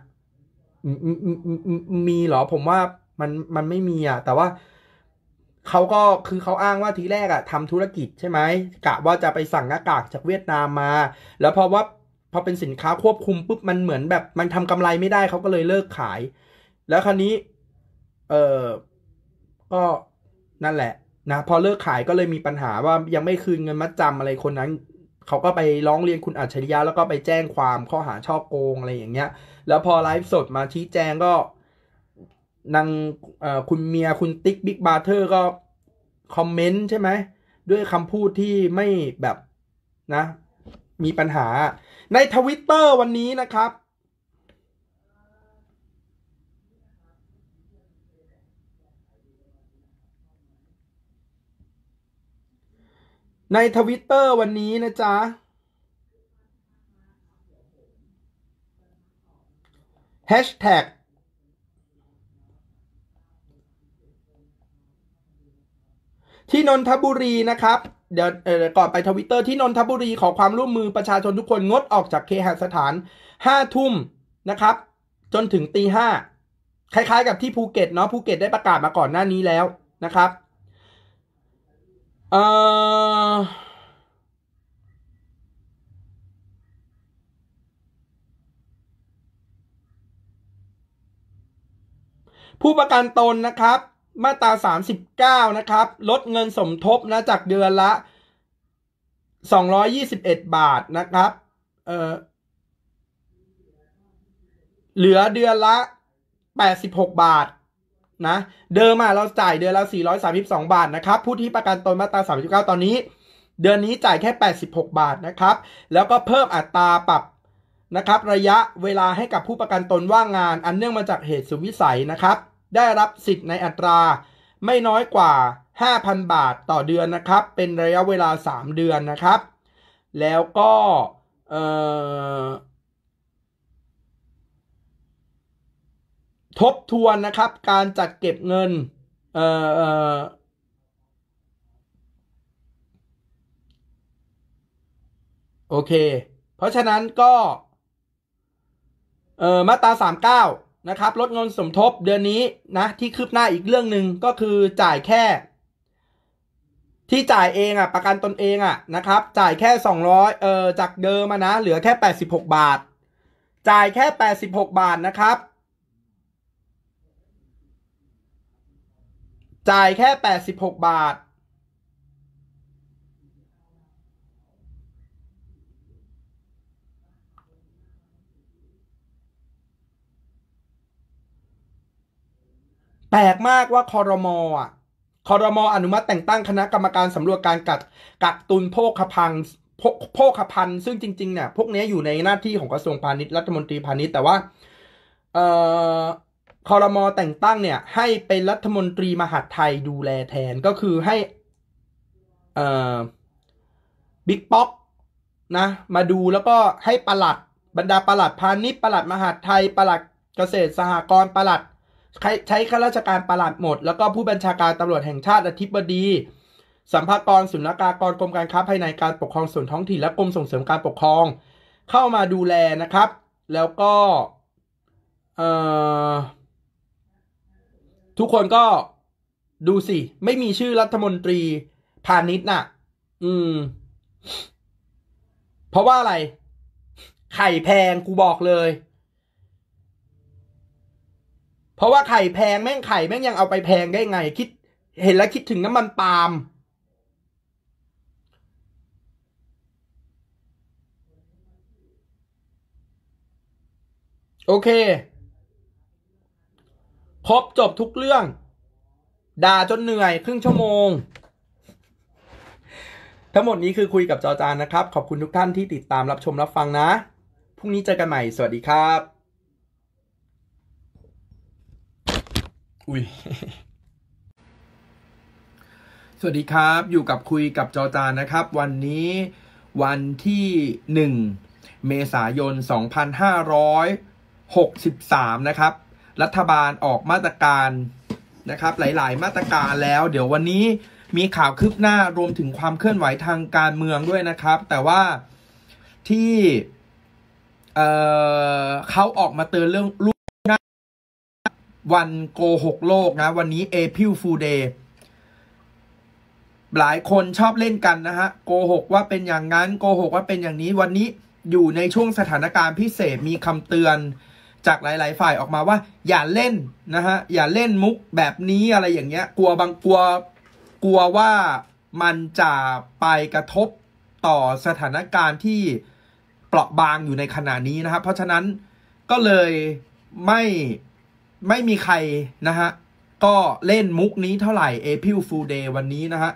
มีหรอผมว่ามันมันไม่มีอ่ะ แต่ว่าเขาก็คือเขาอ้างว่าทีแรกอ่ะทำธุรกิจใช่ไหม กะว่าจะไปสั่งหน้ากากจากเวียดนามมา แล้วพอว่าพอเป็นสินค้าควบคุมปุ๊บมันเหมือนแบบ มันทำกำไรไม่ได้เขาก็เลยเลิกขาย แล้วคราวนี้ เออก็นั่นแหละนะพอเลิกขายก็เลยมีปัญหาว่ายังไม่คืนเงินมัดจำอะไรคนนั้น เขาก็ไปร้องเรียนคุณอัจฉริยะแล้วก็ไปแจ้งความข้อหาช่อโกงอะไรอย่างเงี้ย แล้วพอไลฟ์สดมาชี้แจงก็นางคุณเมียคุณติ๊กบิ๊กบาร์เทอร์ก็คอมเมนต์ใช่ไหม ด้วยคำพูดที่ไม่แบบนะ มีปัญหาในทวิตเตอร์วันนี้นะครับในทวิตเตอร์วันนี้นะจ๊ะ Hashtag ที่นนทบุรีนะครับ เดี๋ยวก่อนไปทวิตเตอร์ที่นนทบุรีขอความร่วมมือประชาชนทุกคนงดออกจากเคหสถาน 5 ทุ่มนะครับ จนถึงตีห้าคล้ายๆกับที่ภูเก็ตเนาะภูเก็ตได้ประกาศมาก่อนหน้านี้แล้วนะครับอผู้ประกันตนนะครับ มาตรา 39 นะครับ ลดเงินสมทบนะจากเดือนละ 221 บาทนะครับเออเหลือเดือนละ 86 บาทนะเดิมอ่ะเราจ่ายเดือนละ432 บาทนะครับ ผู้ที่ประกันตนมาตรา 39 ตอนนี้ เดือนนี้จ่ายแค่ 86 บาทนะครับ แล้วก็เพิ่มอัตราปรับนะครับ ระยะเวลาให้กับผู้ประกันตนว่างงานอันเนื่องมาจากเหตุสุวิสัยนะครับ ได้รับสิทธิ์ในอัตราไม่น้อยกว่า 5,000 บาทต่อเดือนนะครับ เป็นระยะเวลา 3 เดือนนะครับ แล้วก็เอ่อทบทวนนะครับการจัดเก็บเงิน เอ่อโอเค เพราะฉะนั้นก็ เอ่อมาตรา้านะครับ ลดเงินสมทบเดือนนี้นะ ที่คืบหน้าอีกเรื่องหนึ่งก็คือจ่ายแค่ ที่จ่ายเองอ่ะ ประกันตนเองอ่ะนะครับ จ่ายแค่ส้อยเอ่อจากเดิมมานะ เหลือแค่แปดสิบหกบาท จ่ายแค่แปดสิบหกบาทนะครับจ่ายแค่แปดสิบหก บาท แปลกมากว่าคอรมอ่ะ คอรมออนุมัติแต่งตั้งคณะกรรมการสำรวจการกักกักตุนโภคภัณฑ์โภคภัณฑ์ซึ่งจริง ๆ เนี่ย พวกนี้อยู่ในหน้าที่ของกระทรวงพาณิชย์ รัฐมนตรีพาณิชย์ แต่ว่า เอ่อคอรมอแต่งตั้งเนี่ย ให้เป็นรัฐมนตรีมหาดไทยดูแลแทนก็คือให้บิ๊กป๊อกนะ มาดูแล้วก็ให้ประหลัดบรรดาประหลัด พาณิชย์ประหลัด มหาดไทยประหลัดเกษตรสหกรณ์ประหลัด ใช้ข้าราชการประหลัดหมด แล้วก็ผู้บัญชาการตำรวจแห่งชาติอธิบดี สัมภากรศุลกากร กรมการค้าภายในการปกครองส่วนท้องถิ่นและกรมส่งเสริมการปกครอง เข้ามาดูแลนะครับ แล้วก็เอ่อทุกคนก็ดูสิ ไม่มีชื่อรัฐมนตรีพาณิชย์น่ะ อืม เพราะว่าอะไร ไข่แพงกูบอกเลย เพราะว่าไข่แพงแม่งไข่แม่งยังเอาไปแพงได้ไงคิด เห็นแล้วคิดถึงน้ำมันปาล์มโอเคครบจบทุกเรื่อง ด่าจนเหนื่อย ครึ่งชั่วโมง ทั้งหมดนี้คือคุยกับจอจานนะครับ ขอบคุณทุกท่านที่ติดตามรับชมรับฟังนะพรุ่งนี้เจอกันใหม่สวัสดีครับอุ้ยสวัสดีครับ อยู่กับคุยกับจอจานนะครับ วันนี้วันที่ 1 เมษายน 2563 นะครับรัฐบาลออกมาตรการนะครับหลายๆมาตรการแล้ว เดี๋ยววันนี้มีข่าวคืบหน้ารวมถึงความเคลื่อนไหวทางการเมืองด้วยนะครับ แต่ว่าที่เเขาออกมาเตือนเรื่องลูกวันโกหกโลกนะ วันนี้เอพิลฟูเดย์หลายคนชอบเล่นกันนะฮะ โกหกว่าเป็นอย่างนั้นโกหกว่าเป็นอย่างนี้วันนี้อยู่ในช่วงสถานการณ์พิเศษมีคำเตือนจากหลายๆฝ่ายออกมาว่าอย่าเล่นนะฮะ อย่าเล่นมุกแบบนี้อะไรอย่างเงี้ยกลัวบางกลัวกลัวว่ามันจะไปกระทบต่อสถานการณ์ที่เปราะบางอยู่ในขณะนี้นะครับเพราะฉะนั้นก็เลยไม่ไม่มีใครนะฮะ ก็เล่นมุกนี้เท่าไหร่ April Fool Day วันนี้นะฮะ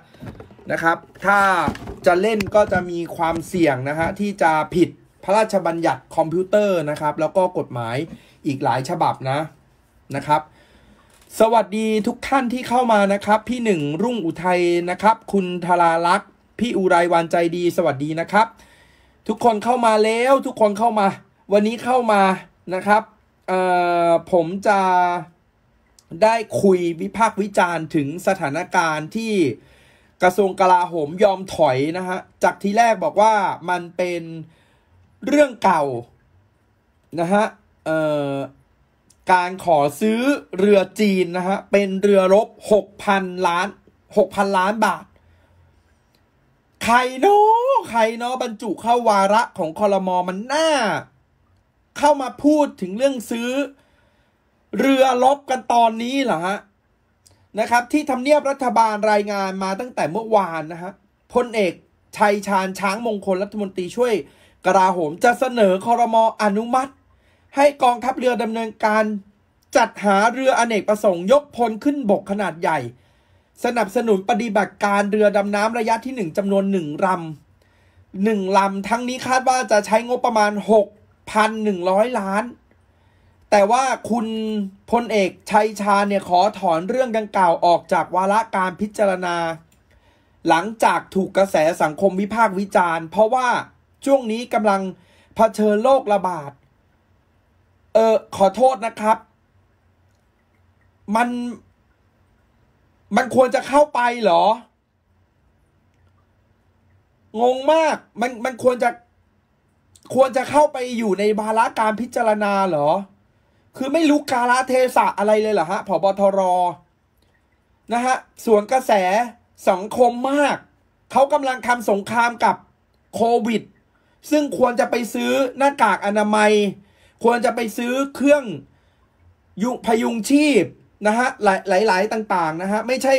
นะครับ ถ้าจะเล่นก็จะมีความเสี่ยงนะฮะที่จะผิดพระราชบัญญัติคอมพิวเตอร์นะครับ แล้วก็กฎหมายอีกหลายฉบับนะ นะครับ สวัสดีทุกท่านที่เข้ามานะครับ พี่หนึ่งรุ่งอุทัยนะครับ คุณธาราลักษ์พี่อุไรวันใจดี สวัสดีนะครับ ทุกคนเข้ามาแล้ว ทุกคนเข้ามา วันนี้เข้ามา นะครับผมจะได้คุยวิพากษ์วิจารณ์ถึงสถานการณ์ที่กระทรวงกลาโหมยอมถอยนะฮะ จากที่แรกบอกว่ามันเป็นเรื่องเก่า นะฮะ การขอซื้อเรือจีนนะฮะ เป็นเรือรบหกพันล้านหกพันล้านบาท ใครเนาะใครเนาะบรรจุเข้าวาระของคอรมอมันน่า เข้ามาพูดถึงเรื่องซื้อ เรือรบกันตอนนี้เหรอฮะ นะครับ ที่ทำเนียบรัฐบาลรายงานมาตั้งแต่เมื่อวานนะฮะพลเอกชัยชาญช้างมงคลรัฐมนตรีช่วยกราโหม จะเสนอคอรมออนุมัติ ให้กองทัพเรือดำเนินการจัดหาเรืออเนกประสงค์ยกพลขึ้นบกขนาดใหญ่ สนับสนุนปฏิบัติการเรือดำน้ำระยะที่ 1จำนวน 1ลำ1ลำทั้งนี้คาดว่าจะใช้งบประมาณ 6,100 ล้าน แต่ว่าคุณพลเอกชัยชาเนี่ย ขอถอนเรื่องดังกล่าวออกจากวาระการพิจารณา หลังจากถูกกระแสสังคมวิพากษ์วิจารณ์เพราะว่าช่วงนี้กำลังเผชิญโรคระบาด เออขอโทษนะครับ มัน มันควรจะเข้าไปเหรอ งงมาก มัน มันควรจะ ควรจะเข้าไปอยู่ในบาระการพิจารณาเหรอ คือไม่รู้กาลเทศะอะไรเลยเหรอฮะผบทร นะฮะส่วนกระแสสังคมมาก เขากำลังทำสงครามกับโควิดซึ่งควรจะไปซื้อหน้ากากอนามัย ควรจะไปซื้อเครื่องยุพยุงชีพนะฮะ หลายหลายต่างๆ นะฮะ ไม่ใช่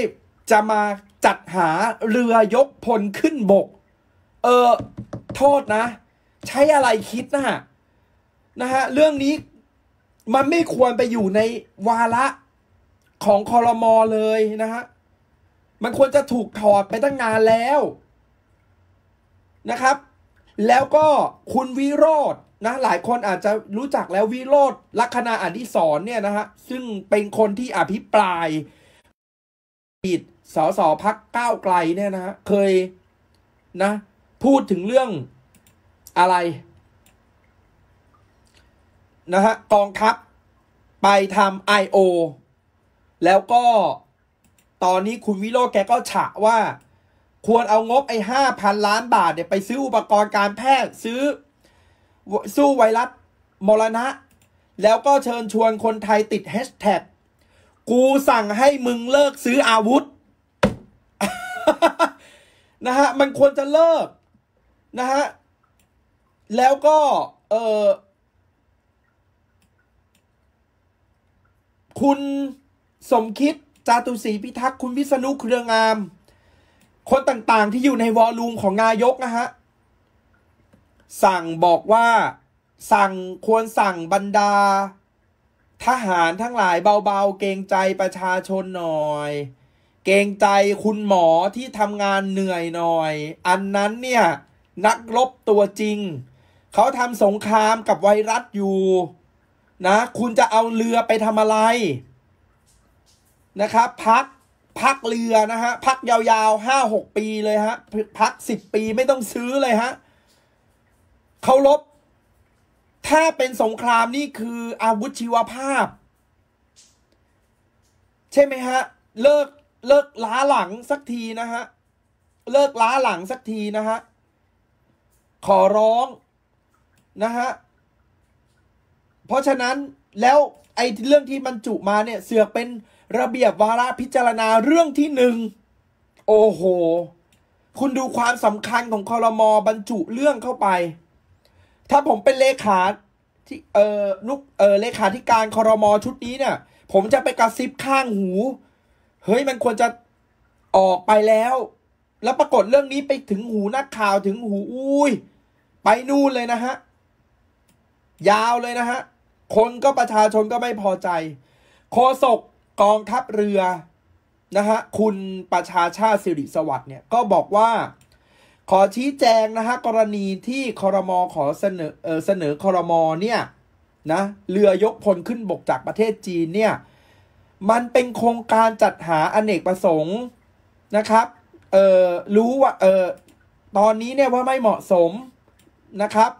จะมาจัดหาเรือยกพลขึ้นบก เออ โทษนะ ใช้อะไรคิดนะฮะนะฮะ เรื่องนี้มันไม่ควรไปอยู่ในวาระ ของคอรมอเลยนะฮะ มันควรจะถูกถอดไปตั้งงานแล้วนะครับแล้วก็คุณวิโรธนะหลายคนอาจจะรู้จักแล้ววิโรธลัคนาอดิศรเนี่ยนะฮะซึ่งเป็นคนที่อภิปรายอดสอสอพักก้าวไกลเนี่ยนะฮะเคยนะพูดถึงเรื่องอะไร นะฮะกองทัพไปทำ I.O. แล้วก็ตอนนี้คุณวิโรจแกก็ฉะว่าควรเอางบไอ้ห้าพันล้านบาทเนี่ยไปซื้ออุปกรณ์การแพทย์ซื้อสู้ไวรัสมรณะ แล้วก็เชิญชวนคนไทยติดแฮชแท็กกูสั่งให้มึงเลิกซื้ออาวุธ นะฮะมันควรจะเลิก นะฮะ แล้วก็เออคุณสมคิด จาตุศรีพิทักษ์คุณวิษณุเครืองามคนต่างๆที่อยู่ในวอลลุ่มของนายกนะฮะ สั่งบอกว่า สั่งควรสั่งบรรดา ทหารทั้งหลายเบาๆ เกรงใจประชาชนหน่อย เกรงใจคุณหมอที่ทำงานเหนื่อยหน่อย อันนั้นเนี่ยนักรบตัวจริง เขาทำสงครามกับไวรัสอยู่ นะ คุณจะเอาเรือไปทำอะไร นะครับพักพักเรือนะฮะ พักยาวๆห้าหกปีเลยฮะ พักสิบปีไม่ต้องซื้อเลยฮะเขาลบถ้าเป็นสงครามนี่คืออาวุธชีวภาพ ใช่ไหมฮะ เลิก เลิกล้าหลังสักทีนะฮะ เลิกล้าหลังสักทีนะฮะ ขอร้อง นะฮะ เพราะฉะนั้นแล้วไอ้เรื่องที่มันจุมาเนี่ย เสือกเป็นระเบียบวาระพิจารณาเรื่องที่หนึ่ง โอ้โห คุณดูความสำคัญของคอรมอบรรจุเรื่องเข้าไป ถ้าผมเป็นเลขาที่ เออนุกเออเลขาธิการคอรมอชุดนี้เนี่ย ผมจะไปกระซิบข้างหูเฮ้ยมันควรจะออกไปแล้ว แล้วปรากฏเรื่องนี้ไปถึงหูนักข่าวถึงหูอุ้ยไปนู่นเลยนะฮะ ยาวเลยนะฮะ คนก็ประชาชนก็ไม่พอใจ โคศกกองทัพเรือนะฮะคุณประชาชาติสิริสวัสดิ์เนี่ยก็บอกว่า ขอชี้แจงนะฮะกรณีที่คอรมอขอเสนอเออสนอคอรมอเนี่ยนะเรือยกพลขึ้นบกจากประเทศจีนเนี่ย มันเป็นโครงการจัดหาอนเนกประสงค์นะครับเออรู้ว่าเออตอนนี้เนี่ยว่าไม่เหมาะสมนะครับ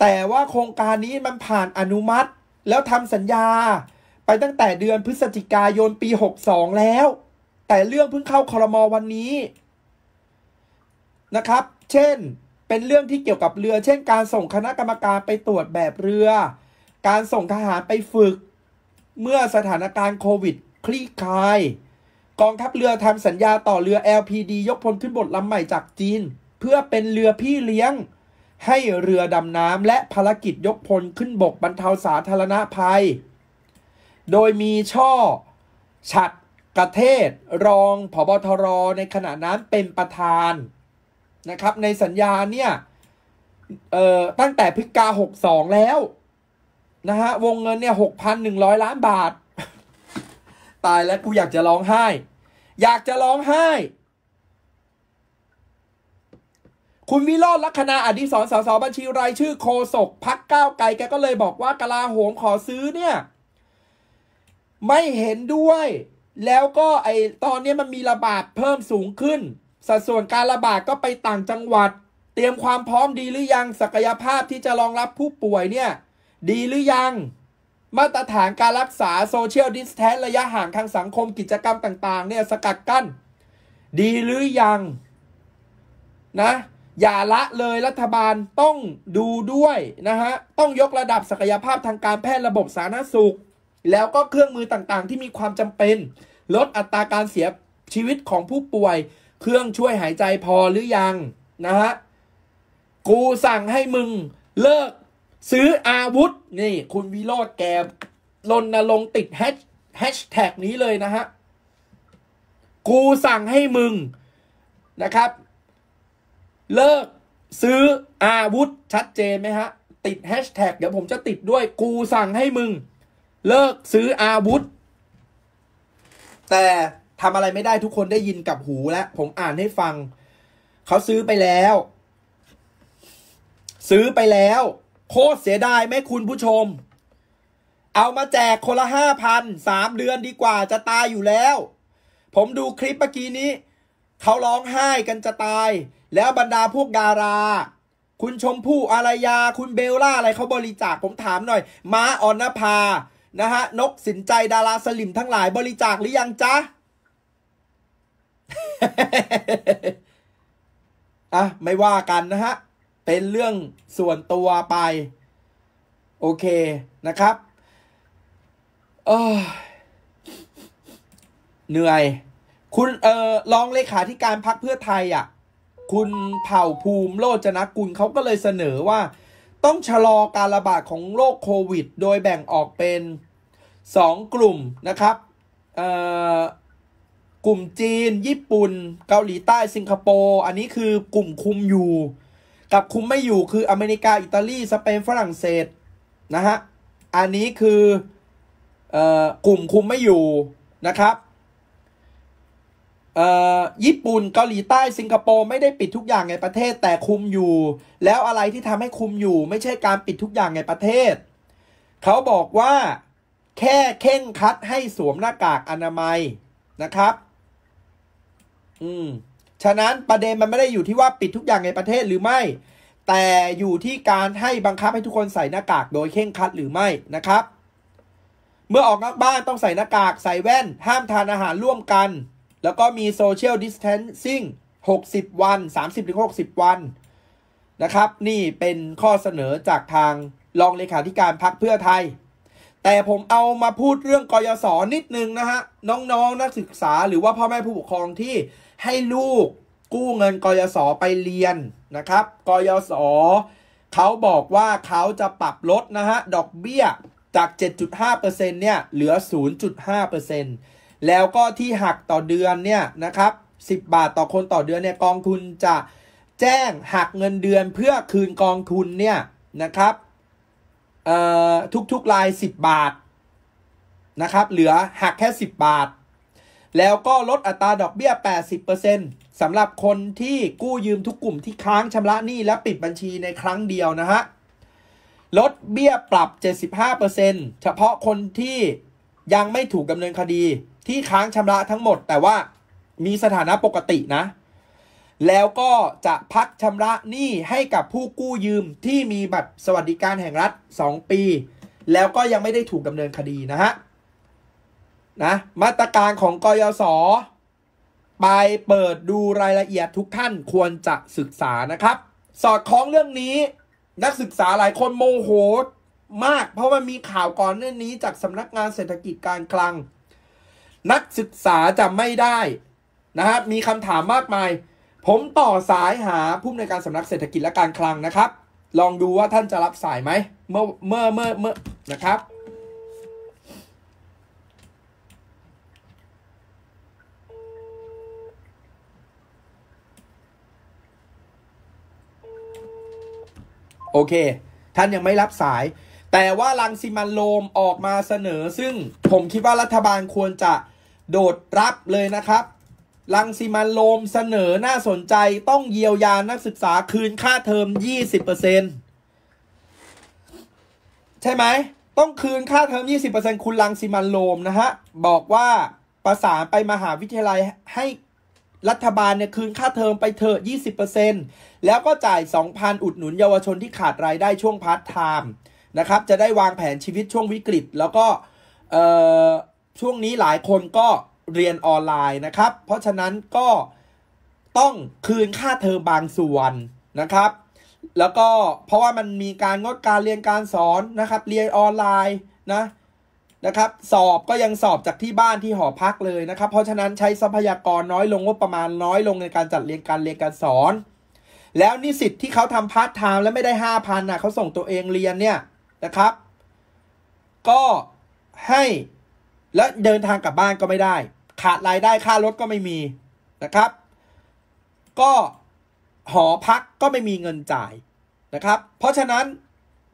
แต่ว่าโครงการนี้มันผ่านอนุมัติแล้วทำสัญญาไปตั้งแต่เดือนพฤศจิกายนปี 62 แล้ว แต่เรื่องเพิ่งเข้าคอรมอวันนี้นะครับเช่นเป็นเรื่องที่เกี่ยวกับเรือเช่นการส่งคณะกรรมการไปตรวจแบบเรือ การส่งทหารไปฝึก เมื่อสถานการณ์โควิดคลี่คลาย กองทัพเรือทำสัญญาต่อเรือ LPD ยกพลขึ้นบทลำใหม่จากจีน เพื่อเป็นเรือพี่เลี้ยง ให้เรือดำน้ำและภารกิจยกพลขึ้นบกบรรเทาสาธารณภัยโดยมีช่อ ฉัดกระเทศ รองผบทร ในขณะนั้นเป็นประธานนะครับ ในสัญญาเนี่ยตั้งแต่พิกา62 แล้วนะฮะวงเงินเนี่ย6,100 ล้านบาท ตายแล้วกูอยากจะร้องไห้ อยากจะร้องไห้ คุณวิโรจน์ลัคนาอดีศรสสบัญชีรายชื่อโคศกพักก้าวไกลแกก็เลยบอกว่ากลาโหมขอซื้อเนี่ยไม่เห็นด้วย แล้วก็ไอตอนนี้มันมีระบาดเพิ่มสูงขึ้น สัดส่วนการระบาดก็ไปต่างจังหวัด เตรียมความพร้อมดีหรือยัง ศักยภาพที่จะรองรับผู้ป่วยเนี่ย ดีหรือยัง มาตรฐานการรักษาโซเชียลดิสแทสระยะห่างทางสังคมกิจกรรมต่าง ๆ เนี่ยสกัดกั้นดีหรือยัง นะ อย่าละเลยรัฐบาลต้องดูด้วยนะฮะ ต้องยกระดับศักยภาพทางการแพทย์ระบบสาธารณสุขแล้วก็เครื่องมือต่างๆ ที่มีความจำเป็น ลดอัตราการเสียชีวิตของผู้ป่วย เครื่องช่วยหายใจพอหรือยังนะฮะ กูสั่งให้มึงเลิกซื้ออาวุธนี่คุณวิโรธแกลนลงติดแฮชแฮชแท็กนี้เลยนะฮะ กูสั่งให้มึงนะครับ เลิกซื้ออาวุธชัดเจนไหมฮะติดแฮชแท็กเดี๋ยวผมจะติดด้วยกูสั่งให้มึงเลิกซื้ออาวุธ แต่ทำอะไรไม่ได้ทุกคนได้ยินกับหูแล้ว ผมอ่านให้ฟัง เขาซื้อไปแล้ว ซื้อไปแล้ว โคตรเสียดายไหมคุณผู้ชม เอามาแจกคนละห้าพันสามเดือนดีกว่าจะตายอยู่แล้ว ผมดูคลิปเมื่อกี้นี้ เขาร้องไห้กันจะตาย แล้วบรรดาพวกดารา คุณชมพู่อารยา คุณเบลล่า อะไรเขาบริจาค ผมถามหน่อย ม้าอ่อนภานะฮะ นกสินใจดาราสลิมทั้งหลายบริจาคหรือยังจ๊ะอ่ะ ไม่ว่ากันนะฮะ เป็นเรื่องส่วนตัวไป โอเคนะครับเออเหนื่อย คุณเออรองเลขาธิการพักเพื่อไทยอ่ะ คุณเผ่าภูมิโลจนะกุลเขาก็เลยเสนอว่าต้องชะลอการระบาดของโรคโควิด โดยแบ่งออกเป็น 2 กลุ่มนะครับ กลุ่มจีนญี่ปุ่น เกาหลีใต้สิงคโปร์ อันนี้คือกลุ่มคุมอยู่ กับคุมไม่อยู่คืออเมริกา อิตาลี สเปนฝรั่งเศสนะฮะ อันนี้คืออกลุ่มคุมไม่อยู่นะครับญี่ปุ่นเกาหลีใต้สิงคโปร์ไม่ได้ปิดทุกอย่างในประเทศ แต่คุมอยู่ แล้วอะไรที่ทำให้คุมอยู่ไม่ใช่การปิดทุกอย่างในประเทศ เขาบอกว่า แค่เข่งคัดให้สวมหน้ากากอนามัยนะครับอืมฉะนั้นประเด็นมันไม่ได้อยู่ที่ว่าปิดทุกอย่างในประเทศหรือไม่ แต่อยู่ที่การให้บังคับให้ทุกคนใส่หน้ากากโดยเข่งคัดหรือไม่นะครับ เมื่อออกนอกบ้านต้องใส่หน้ากากใส่แว่น ห้ามทานอาหารร่วมกันแล้วก็มีโซเชียลดิสเทนซิ่ง60 วัน 30-60 วันนะครับ นี่เป็นข้อเสนอจากทางรองเลขาธิการพักเพื่อไทย แต่ผมเอามาพูดเรื่องกยศนิดนึงนะฮะน้องๆนนักศึกษาหรือว่าพ่อแม่ผู้ปกครองที่ให้ลูกกู้เงินกยศไปเรียนนะครับกยศเขาบอกว่าเขาจะปรับลดนะฮะดอกเบี้ยจาก 7.5%เนี่ยเหลือ 0.5%แล้วก็ที่หักต่อเดือนเนี่ยนะครับ10 บาทต่อคนต่อเดือนเนี่ยกองทุนจะแจ้งหักเงินเดือนเพื่อคืนกองทุนเนี่ยนะครับทุกๆราย 10 บาทนะครับเหลือหักแค่ 10 บาท แล้วก็ลดอัตราดอกเบี้ย 80%สำหรับคนที่กู้ยืมทุกกลุ่มที่ค้างชำระหนี้และปิดบัญชีในครั้งเดียวนะฮะลดเบี้ยปรับ 75%เฉพาะคนที่ยังไม่ถูกดำเนินคดีที่ค้างชำระทั้งหมดแต่ว่ามีสถานะปกตินะแล้วก็จะพักชำระหนี้ให้กับผู้กู้ยืมที่มีบัตรสวัสดิการแห่งรัฐ 2 ปี แล้วก็ยังไม่ได้ถูกดำเนินคดีนะฮะนะมาตรการของกยศไปเปิดดูรายละเอียดทุกท่านควรจะศึกษานะครับ สอดคล้องเรื่องนี้นักศึกษาหลายคนโมโหมากเพราะว่ามีข่าวก่อนเรื่องนี้จากสำนักงานเศรษฐกิจการคลังนักศึกษาจำไม่ได้นะครับ มีคำถามมากมาย ผมต่อสายหาผู้อำนวยการสำนักเศรษฐกิจและการคลังนะครับ ลองดูว่าท่านจะรับสายไหมเมื่อเมื่อเมื่อเมื่อนะครับ โอเค ท่านยังไม่รับสาย แต่ว่าลังสิมันโลมออกมาเสนอซึ่งผมคิดว่ารัฐบาลควรจะโดดรับเลยนะครับ ลังสีมันโลมเสนอน่าสนใจ ต้องเยียวยานักศึกษาคืนค่าเทอม 20%ใช่ไหม ต้องคืนค่าเทอม 20%คุณลังสีมันโลมนะฮะ บอกว่าประสานไปมหาวิทยาลัยให้รัฐบาลเนี่ย คืนค่าเทอมไปเถอะ 20%แล้วก็จ่าย 2,000 อุดหนุน เยาวชนที่ขาดรายได้ช่วงพาร์ทไทม์นะครับ จะได้วางแผนชีวิตช่วงวิกฤต แล้วก็ช่วงนี้หลายคนก็เรียนออนไลน์นะครับ เพราะฉะนั้นก็ต้องคืนค่าเทอมบางส่วนนะครับ แล้วก็เพราะว่ามันมีการงดการเรียนการสอนนะครับ เรียนออนไลน์นะนะครับสอบก็ยังสอบจากที่บ้านที่หอพักเลยนะครับ เพราะฉะนั้นใช้ทรัพยากรน้อยลงงบประมาณน้อยลงในการจัดเรียนการเรียนการสอน แล้วนิสิตที่เขาทำพาร์ทไทม์แล้วไม่ได้ห้าพันนะเขาส่งตัวเองเรียนเนี่ยนะครับ ก็ให้แล้วเดินทางกลับบ้านก็ไม่ได้ ขาดรายได้ค่ารถก็ไม่มีนะครับ ก็หอพักก็ไม่มีเงินจ่ายนะครับ เพราะฉะนั้น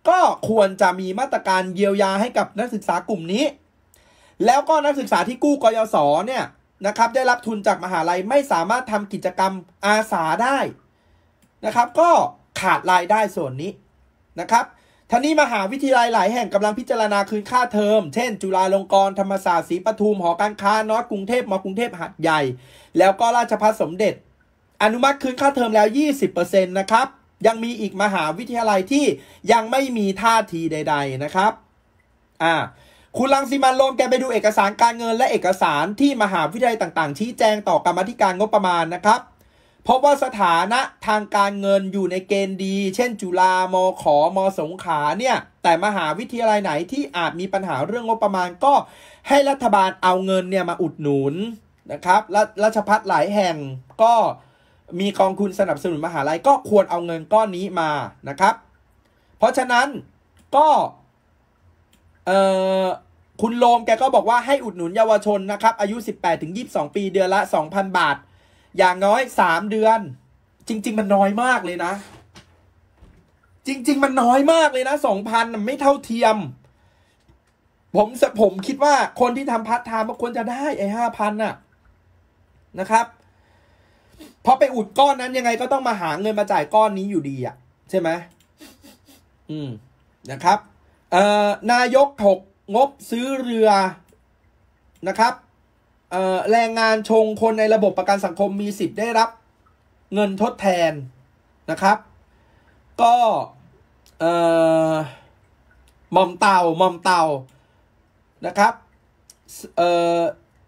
ก็ควรจะมีมาตรการเยียวยาให้กับนักศึกษากลุ่มนี้ แล้วก็นักศึกษาที่กู้กยศเนี่ยนะครับได้รับทุนจากมหาลัยไม่สามารถทำกิจกรรมอาสาได้นะครับ ก็ขาดรายได้ส่วนนี้นะครับท่านี้มหาวิทยาลัยหลายแห่งกำลังพิจารณาคืนค่าเทอม เช่นจุฬาลงกรณ์ธรรมศาสตร์ศรีปทุมหอการค้านอตกรุงเทพมกรุงเทพหัดใหญ่ แล้วก็ราชพัฒสมเด็จ อนุมัติคืนค่าเทอมแล้ว 20%นะครับ ยังมีอีกมหาวิทยาลัยที่ยังไม่มีท่าทีใดๆนะครับอ่าคุณลังสิมันโงแกไปดูเอกสารการเงินและเอกสารที่มหาวิทยาลัยต่างๆชี้แจงต่อกรรมธิการงบประมาณนะครับพบว่าสถานะทางการเงินอยู่ในเกณฑ์ดี เช่น จุฬามอขอมอสงขาเนี่ยแต่มหาวิทยาลัยไหนที่อาจมีปัญหาเรื่องงบประมาณก็ให้รัฐบาลเอาเงินเนี่ยมาอุดหนุนนะครับและราชพัฒหลายแห่งก็มีกองคุณสนับสนุนมหาลัยก็ควรเอาเงินก้อนนี้มานะครับเพราะฉะนั้นก็เออคุณโลมแกก็บอกว่าให้อุดหนุนเยาวชนนะครับอายุ 18-22 ปีเดือนละ2,000บาทอย่างน้อยสามเดือน จริง ๆ มันน้อยมากเลยนะ จริง ๆ มันน้อยมากเลยนะสองพันไม่เท่าเทียม ผมผมคิดว่าคนที่ทำพัฒนาบางควรจะได้ไอ้ห้าพันน่ะ นะครับเพราะไปอุดก้อนนั้นยังไงก็ต้องมาหาเงินมาจ่ายก้อนนี้อยู่ดีอ่ะ ใช่ไหมอืม นะครับ เอ่อนายกถกงบซื้อเรือนะครับแรงงานชงคนในระบบประกันสังคมมีสิทธิ์ได้รับเงินทดแทนนะครับ ก็หม่อมเต่าหม่อมเต่านะครับ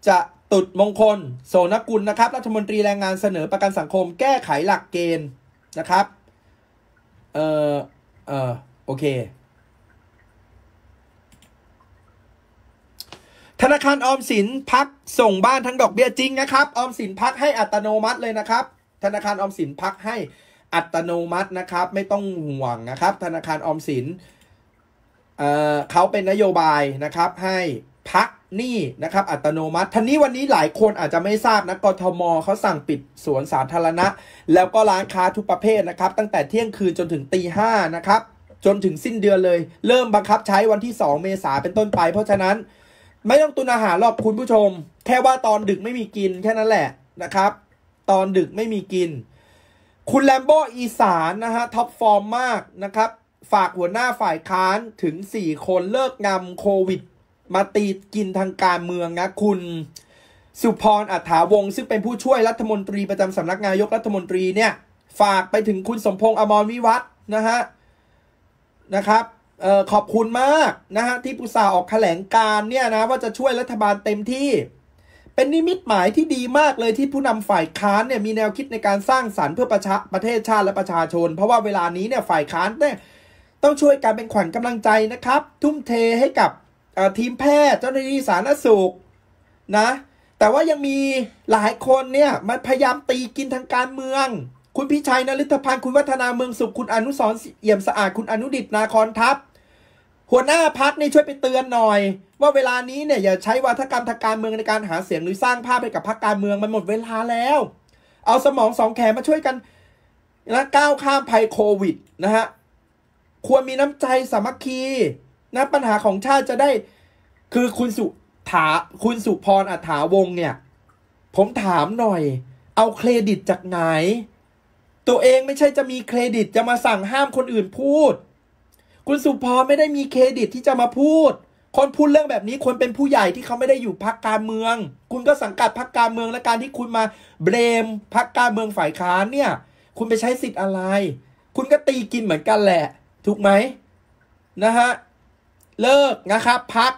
จะตุดมงคล โสนกุลนะครับรัฐมนตรีแรงงานเสนอประกันสังคมแก้ไขหลักเกณฑ์นะครับเออเออโอเคธนาคารออมสินพักส่งบ้านทั้งดอกเบี้ยจริงนะครับ ออมสินพักให้อัตโนมัติเลยนะครับ ธนาคารออมสินพักให้อัตโนมัตินะครับ ไม่ต้องห่วงนะครับ ธนาคารออมสินเเขาเป็นนโยบายนะครับ ให้พักหนี้นะครับ อัตโนมัติทันนี้วันนี้หลายคนอาจจะไม่ทราบนะกรทมเขาสั่งปิดสวนสาธารณะ แล้วก็ร้านค้าทุกประเภทนะครับ ตั้งแต่เที่ยงคืนจนถึงตีห้านะครับจนถึงสิ้นเดือนเลย เริ่มบังคับใช้วันที่ 2 เมษาเป็นต้นไป เพราะฉะนั้นไม่ต้องตุนอาหารหรอกคุณผู้ชม แค่ว่าตอนดึกไม่มีกิน แค่นั้นแหละนะครับ ตอนดึกไม่มีกิน คุณแลมโบอีสานนะฮะ ท็อปฟอร์มมากนะครับ ฝากหัวหน้าฝ่ายค้านถึง 4 คนเลิกงำโควิดมาตีกินทางการเมืองนะ คุณสุพรอัฐาวง ซึ่งเป็นผู้ช่วยรัฐมนตรี ประจำสำนักนายกรัฐมนตรีเนี่ย ฝากไปถึงคุณสมพงษ์อมรวิวัฒนะฮะนะครับออขอบคุณมากนะฮะที่ผู้สาออกแถลงการเนี่ยนะว่าจะช่วยรัฐบาลเต็มที่ เป็นนิมิตหมายที่ดีมากเลยที่ผู้นำฝ่ายค้านเนี่ยมีแนวคิดในการสร้างสารรค์เพื่อประชาประเทศชาติและประชาชน เพราะว่าเวลานี้เนี่ยฝ่ายค้านเนี่ยต้องช่วยการเป็นขวัญกำลังใจนะครับ ทุ่มเทให้กับทีมแพทย์เจ้าหน้าที่สาธารณสุขนะแต่ว่ายังมีหลายคนเนี่ยมันพยายามตีกินทางการเมืองคุณพิชัยนฤทธพันธ์คุณวัฒนาเมืองสุขคุณอนุสรเอี่ยมสะอาดคุณอนุดิตนาคอนทัพ หัวหน้าพักนี่ช่วยไปเตือนหน่อย ว่าเวลานี้เนี่ยอย่าใช้วาทกรรมทางการเมืองในการหาเสียงหรือสร้างภาพให้กับพรรคการเมืองมันหมดเวลาแล้ว เอาสมองสองแขนมาช่วยกันนะก้าวข้ามภัยโควิดนะฮะควรมีน้ำใจสามัคคีนะปัญหาของชาติจะได้คือคุณสุถาคุณสุพรอัฐาวงเนี่ย ผมถามหน่อย เอาเครดิตจากไหนตัวเองไม่ใช่จะมีเครดิตจะมาสั่งห้ามคนอื่นพูด คุณสุพรไม่ได้มีเครดิตที่จะมาพูด คนพูดเรื่องแบบนี้ควรเป็นผู้ใหญ่ที่เขาไม่ได้อยู่พักการเมือง คุณก็สังกัดพักการเมือง และการที่คุณมา เบรมพักการเมืองฝ่ายค้านเนี่ย คุณไปใช้สิทธิ์อะไร คุณก็ตีกินเหมือนกันแหละ ถูกไหม นะฮะ เลิกนะครับพัก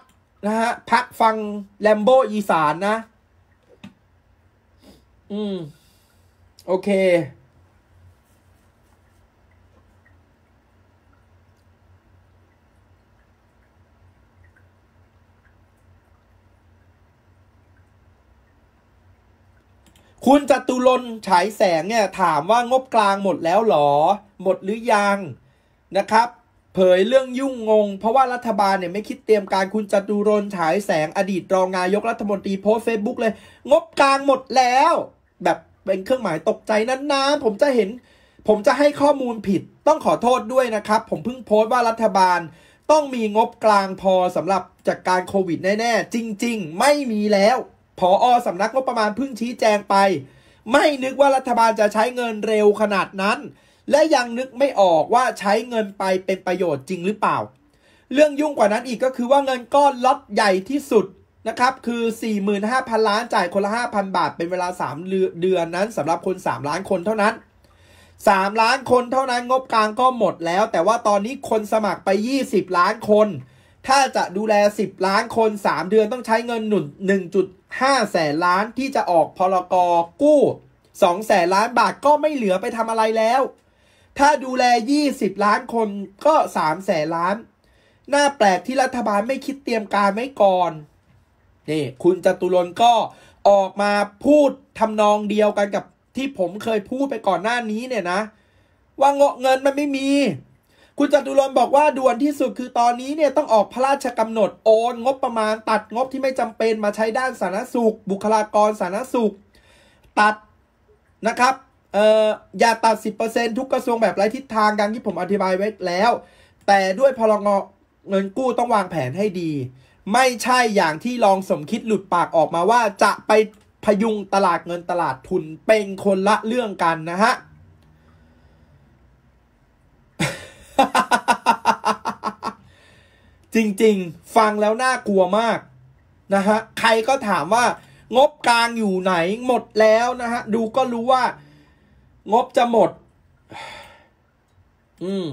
นะฮะพักฟังแลมโบอีสานนะ อืม โอเคคุณจตุรนฉายแสงเนี่ยถามว่างบกลางหมดแล้วหรอหมดหรือยังนะครับ เผยเรื่องยุ่งงง เพราะว่ารัฐบาลเนี่ยไม่คิดเตรียมการคุณจตุรนฉายแสงอดีตรองนายกรัฐมนตรีโพสเฟซบุ๊กเลย งบกลางหมดแล้ว แบบเป็นเครื่องหมายตกใจนั้นๆผมจะเห็น ผมจะให้ข้อมูลผิด ต้องขอโทษด้วยนะครับ ผมเพิ่งโพสต์ว่ารัฐบาลต้องมีงบกลางพอสำหรับจัดกการโควิดแน่ๆจริง ๆ ไม่มีแล้วผออสานักงบประมาณเพิ่งชี้แจงไป ไม่นึกว่ารัฐบาลจะใช้เงินเร็วขนาดนั้น และยังนึกไม่ออกว่าใช้เงินไปเป็นประโยชน์จริงหรือเปล่า เรื่องยุ่งกว่านั้นอีกก็คือว่าเงินก้อนล็อตใหญ่ที่สุดนะครับคือ45,000 ล้านจ่ายคนละ5,000 บาทเป็นเวลา 3 เดือนนั้นสำหรับคน 3 ล้านคนเท่านั้น 3 ล้านคนเท่านั้นงบกลางก็หมดแล้ว แต่ว่าตอนนี้คนสมัครไป 20 ล้านคน ถ้าจะดูแล 10 ล้านคน 3 เดือนต้องใช้เงินหนุน5 แสนล้านที่จะออกพลกอกู้ 2 แสนล้านบาทก็ไม่เหลือไปทำอะไรแล้ว ถ้าดูแล 20 ล้านคนก็ 3 แสนล้านน่าแปลกที่รัฐบาลไม่คิดเตรียมการไว้ก่อนนี่คุณจตุรนก็ออกมาพูดทำนองเดียวกันกับที่ผมเคยพูดไปก่อนหน้านี้เนี่ยนะ ว่าเงาะเงินมันไม่มีคุณจตุรนบอกว่าด่วนที่สุดคือตอนนี้เนี่ย ต้องออกพระราชกำหนดโอนงบประมาณ ตัดงบที่ไม่จำเป็นมาใช้ด้านสาธารณสุข บุคลากรสาธารณสุข ตัดนะครับ เอ่ออย่าตัด 10%ทุกกระทรวงแบบไร้ทิศทางดังที่ผมอธิบายไว้แล้ว แต่ด้วยพลงเงินกู้ต้องวางแผนให้ดี ไม่ใช่อย่างที่ลองสมคิดหลุดปากออกมาว่าจะไปพยุงตลาดเงินตลาดทุนเป็นคนละเรื่องกันนะฮะจริง ๆ ฟังแล้วน่ากลัวมาก นะฮะ ใครก็ถามว่า งบกลางอยู่ไหน หมดแล้ว นะฮะ ดูก็รู้ว่า งบจะหมด อืม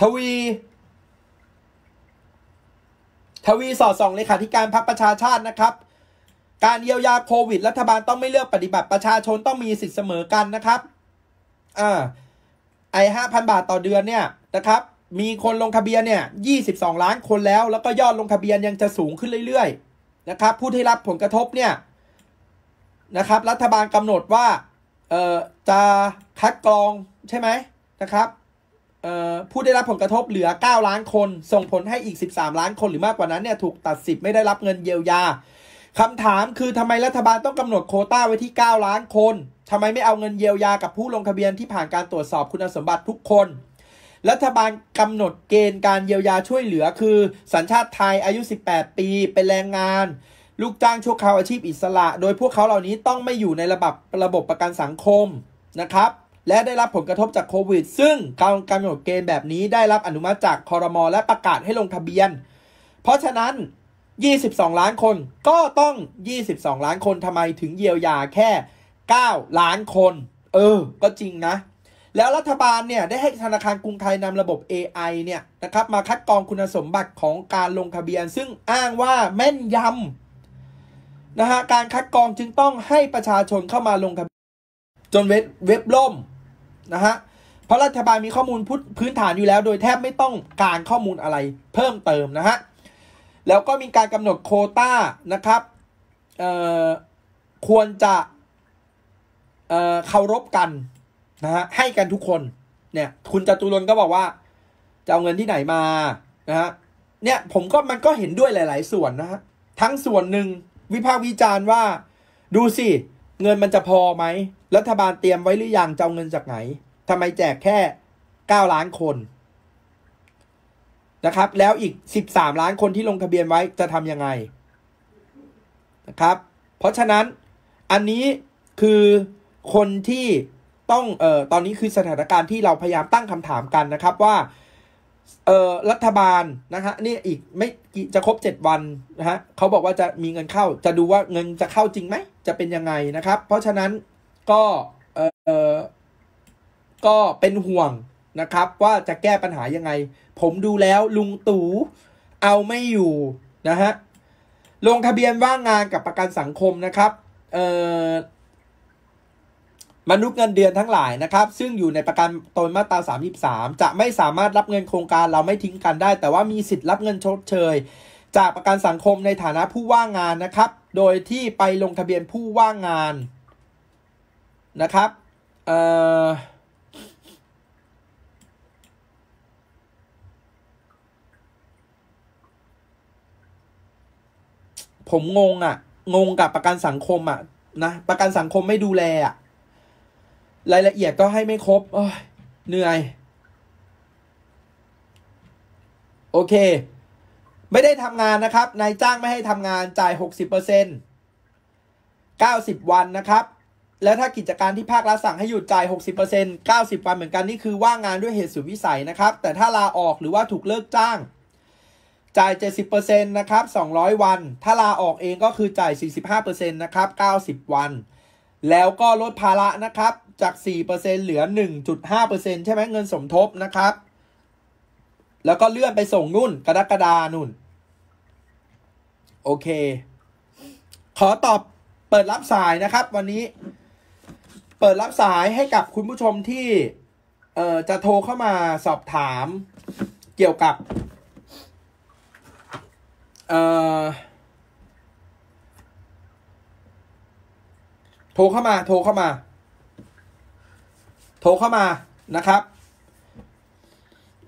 ทวี ทวีสอดส่องเลขาธิการพรรคประชาชาตินะครับ การเยียวยาโควิด รัฐบาลต้องไม่เลือกปฏิบัติประชาชนต้องมีสิทธิ์เสมอกันนะครับ อ่า ไอห้าพันบาทต่อเดือนเนี่ยนะครับ มีคนลงทะเบียนเนี่ยยี่สิบสองล้านคนแล้ว แล้วก็ยอดลงทะเบียนยังจะสูงขึ้นเรื่อยๆนะครับ ผู้ที่รับผลกระทบเนี่ยนะครับ รัฐบาลกำหนดว่า เอ่อ จะคัดกรองใช่ไหมนะครับผู้ได้รับผลกระทบเหลือ 9 ล้านคน ส่งผลให้อีก 13 ล้านคนหรือมากกว่านั้นเนี่ยถูกตัดสิทธิ์ไม่ได้รับเงินเยียวยาคำถามคือทำไมรัฐบาลต้องกำหนดโคต้าไว้ที่ 9 ล้านคนทำไมไม่เอาเงินเยียวยากับผู้ลงทะเบียนที่ผ่านการตรวจสอบคุณสมบัติทุกคน รัฐบาลกำหนดเกณฑ์การเยียวยาช่วยเหลือคือ สัญชาติไทยอายุ 18 ปีเป็นแรงงาน ลูกจ้างชั่วคราวอาชีพอิสระ โดยพวกเขาเหล่านี้ต้องไม่อยู่ในระบบระบบประกันสังคมนะครับและได้รับผลกระทบจากโควิด ซึ่งการกำหนดเกณฑ์แบบนี้ได้รับอนุมัติจากคอรมอและประกาศให้ลงทะเบียน เพราะฉะนั้น 22 ล้านคนก็ต้อง 22 ล้านคน ทำไมถึงเยียวยาแค่ 9 ล้านคน เออ ก็จริงนะ แล้วรัฐบาลเนี่ย ได้ให้ธนาคารกรุงไทยนำระบบ AI เนี่ยนะครับ มาคัดกรองคุณสมบัติของการลงทะเบียน ซึ่งอ้างว่าแม่นยำนะฮะ การคัดกรองจึงต้องให้ประชาชนเข้ามาลงทะเบียน จนเว็บเว็บล่มนะฮะเพราะรัฐบาลมีข้อมูลพื้นฐานอยู่แล้วโดยแทบไม่ต้องการข้อมูลอะไรเพิ่มเติมนะฮะ แล้วก็มีการกำหนดโคต้านะครับควรจะเคารพกันนะฮะให้กันทุกคนเนี่ยคุณจตุรนก็บอกว่าจะเอาเงินที่ไหนมานะฮะเนี่ยผมก็มันก็เห็นด้วยหลายๆส่วนนะฮะ ทั้งส่วนหนึ่งวิพากษ์วิจารณ์ว่าดูสิเงินมันจะพอไหม รัฐบาลเตรียมไว้หรืออยังจะเอาเงินจากไหนทำไมแจกแค่เก้าล้านคนนะครับ แล้วอีกสิบสามล้านคนที่ลงทะเบียนไว้จะทำยังไงนะครับ เพราะฉะนั้นอันนี้คือคนที่ต้อง เอ่อตอนนี้คือสถานการณ์ที่เราพยายามตั้งคำถามกันนะครับว่า เอ่อรัฐบาลนะฮะนี่อีกไม่จะครบเจ็ดวันนะฮะ เขาบอกว่าจะมีเงินเข้า จะดูว่าเงินจะเข้าจริงไหมจะเป็นยังไงนะครับ เพราะฉะนั้นก็เออก็เป็นห่วงนะครับ ว่าจะแก้ปัญหายังไง ผมดูแล้วลุงตู่เอาไม่อยู่นะฮะ ลงทะเบียนว่างงานกับประกันสังคมนะครับเออมนุษย์เงินเดือนทั้งหลายนะครับ ซึ่งอยู่ในประกันตนมาตรา33จะไม่สามารถรับเงินโครงการเราไม่ทิ้งกันได้ แต่ว่ามีสิทธิ์รับเงินชดเชย จากประกันสังคมในฐานะผู้ว่างงานนะครับโดยที่ไปลงทะเบียนผู้ว่างงานนะครับ เอ่อ ผมงงอ่ะ งงกับประกันสังคมอ่ะ นะ ประกันสังคมไม่ดูแลอะ่ะ รายละเอียดก็ให้ไม่ครบเหนื่อย โอเคไม่ได้ทำงานนะครับนายจ้างไม่ให้ทำงานจ่าย 60% 90 วันนะครับ แล้วถ้ากิจการที่ภาครัฐสั่งให้หยุดจ่าย 60% 90 วันเหมือนกันนี่คือว่างงานด้วยเหตุสุดวิสัยนะครับ แต่ถ้าลาออกหรือว่าถูกเลิกจ้าง จ่าย 70%นะครับ 200 วัน ถ้าลาออกเองก็คือจ่าย 45%นะครับ 90 วัน แล้วก็ลดภาระนะครับจาก 4%เหลือ 1.5%ใช่ไหมเงินสมทบนะครับแล้วก็เลื่อนไปส่งนุ่นกรกฎานุ่น โอเค ขอตอบเปิดรับสายนะครับ วันนี้ เปิดรับสายให้กับคุณผู้ชมที่เอ่อจะโทรเข้ามาสอบถามเกี่ยวกับเอ่อโทรเข้ามา โทรเข้ามา โทรเข้ามานะครับ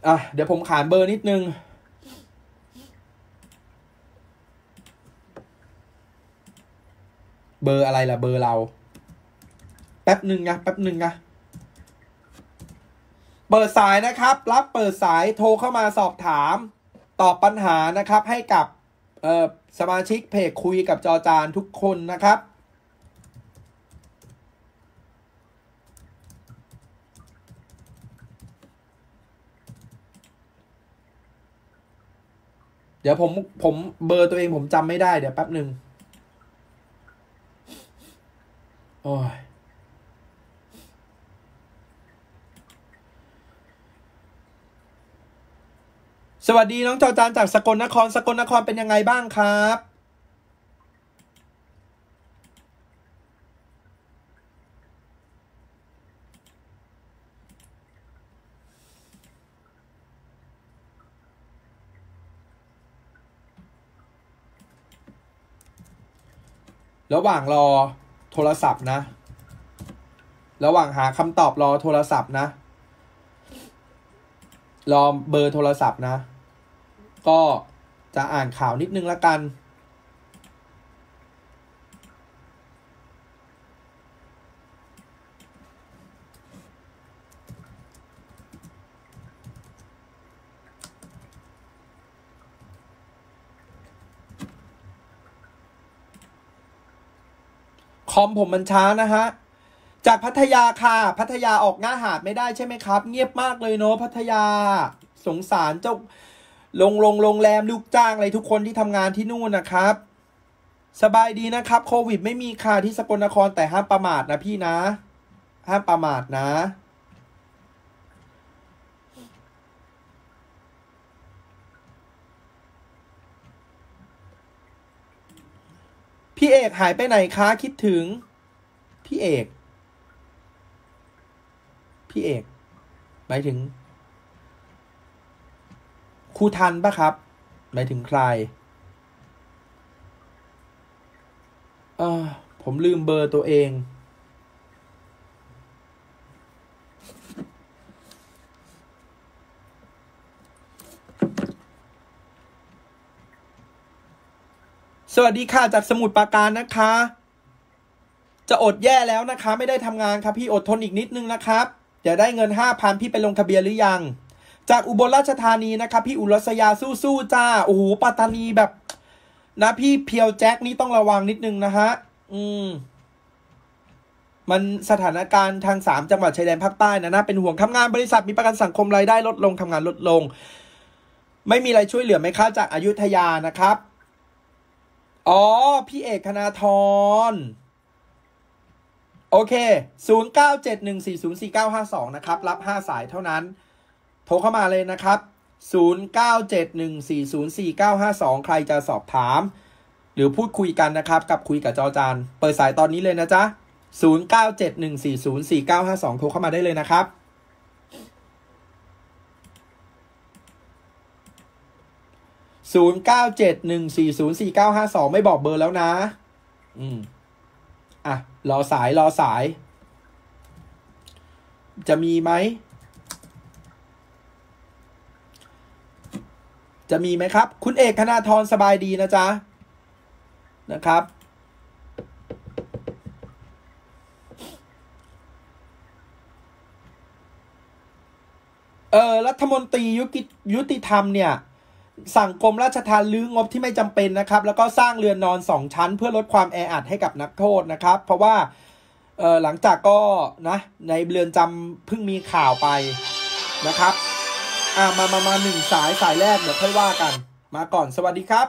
อ่ะเดี๋ยวผมขานเบอร์นิดนึง เบอร์อะไรล่ะเบอร์เรา แป๊บหนึ่งนะแป๊บหนึ่งนะเปิดสายนะครับ รับเปิดสายโทรเข้ามาสอบถาม ตอบปัญหานะครับ ให้กับสมาชิกเพจคุยกับจอจานทุกคนนะครับเดี๋ยวผมผมเบอร์ตัวเองผมจำไม่ได้เดี๋ยวแป๊บหนึ่งโอ้ยสวัสดีน้องจอจานจากสกลนครสกลนครเป็นยังไงบ้างครับระหว่างรอโทรศัพท์นะ ระหว่างหาคำตอบรอโทรศัพท์นะ รอเบอร์โทรศัพท์นะ ก็จะอ่านข่าวนิดนึงละกันคอมผมมันช้านะฮะ จากพัทยาค่ะ พัทยาออกหน้าหาดไม่ได้ใช่ไหมครับ เงียบมากเลยเนาะพัทยา สงสารเจ้าลงลงโรงแรมลูกจ้างอะไรทุกคนที่ทำงานที่นู่นนะครับ สบายดีนะครับโควิดไม่มีค่ะที่สกลนครแต่ห้ามประมาทนะพี่นะ ห้ามประมาทนะพี่เอกหายไปไหนคะคิดถึง พี่เอกพี่เอกหมายถึงครูทันปะครับหมายถึงใครเออผมลืมเบอร์ตัวเองสวัสดีค่ะจากสมุดปราการนะคะ จะอดแย่แล้วนะคะไม่ได้ทำงานครับพี่อดทนอีกนิดนึงนะครับเดี๋ยวได้เงินห้าพันพี่ไปลงทะเบียนหรือยัง จากอุบลราชธานีนะคะพี่อุรสยาสู้ๆจ้าโอ้โหปัตตานีแบบนะพี่เพียวแจ็ค นี่ต้องระวังนิดนึงนะฮะอืมมันสถานการณ์ทางสามจังหวัดชายแดนภาคใต้นะนะเป็นห่วงทำงานบริษัท มีประกันสังคมรายได้ลดลงทำงานลดลง ไม่มีอะไรช่วยเหลือไหมคะจากอายุทยานะครับอ๋อ พี่เอกธนาธรโอเค 0971404952 นะครับ รับ 5 สายเท่านั้น โทรเข้ามาเลยนะครับ 0971404952 ใครจะสอบถาม หรือพูดคุยกันนะครับ กับคุยกับจอจานเปิดสายตอนนี้เลยนะจ๊ะ 0971404952 โทรเข้ามาได้เลยนะครับศศููนนนยย์์เเก้าจ็ดหึ่่่งสสีีเก้าห้าสองไม่บอกเบอร์แล้วนะ อืม อ่ะ รอสาย รอสาย จะมีไหม จะมีไหมครับ คุณเอกธนาธรสบายดีนะจ๊ะ นะครับ เออรัฐมนตรี ยุติธรรมเนี่ยสั่งกรมราชทานลื้องบที่ไม่จำเป็นนะครับ แล้วก็สร้างเรือนนอนสองชั้น เพื่อลดความแออัดให้กับนักโทษนะครับ เพราะว่าหลังจากก็นะในเรือนจำเพิ่งมีข่าวไปนะครับอ่ามามามาหนึ่งสายสายแรกเดี๋ยวค่อยว่ากัน มาก่อนสวัสดีครับ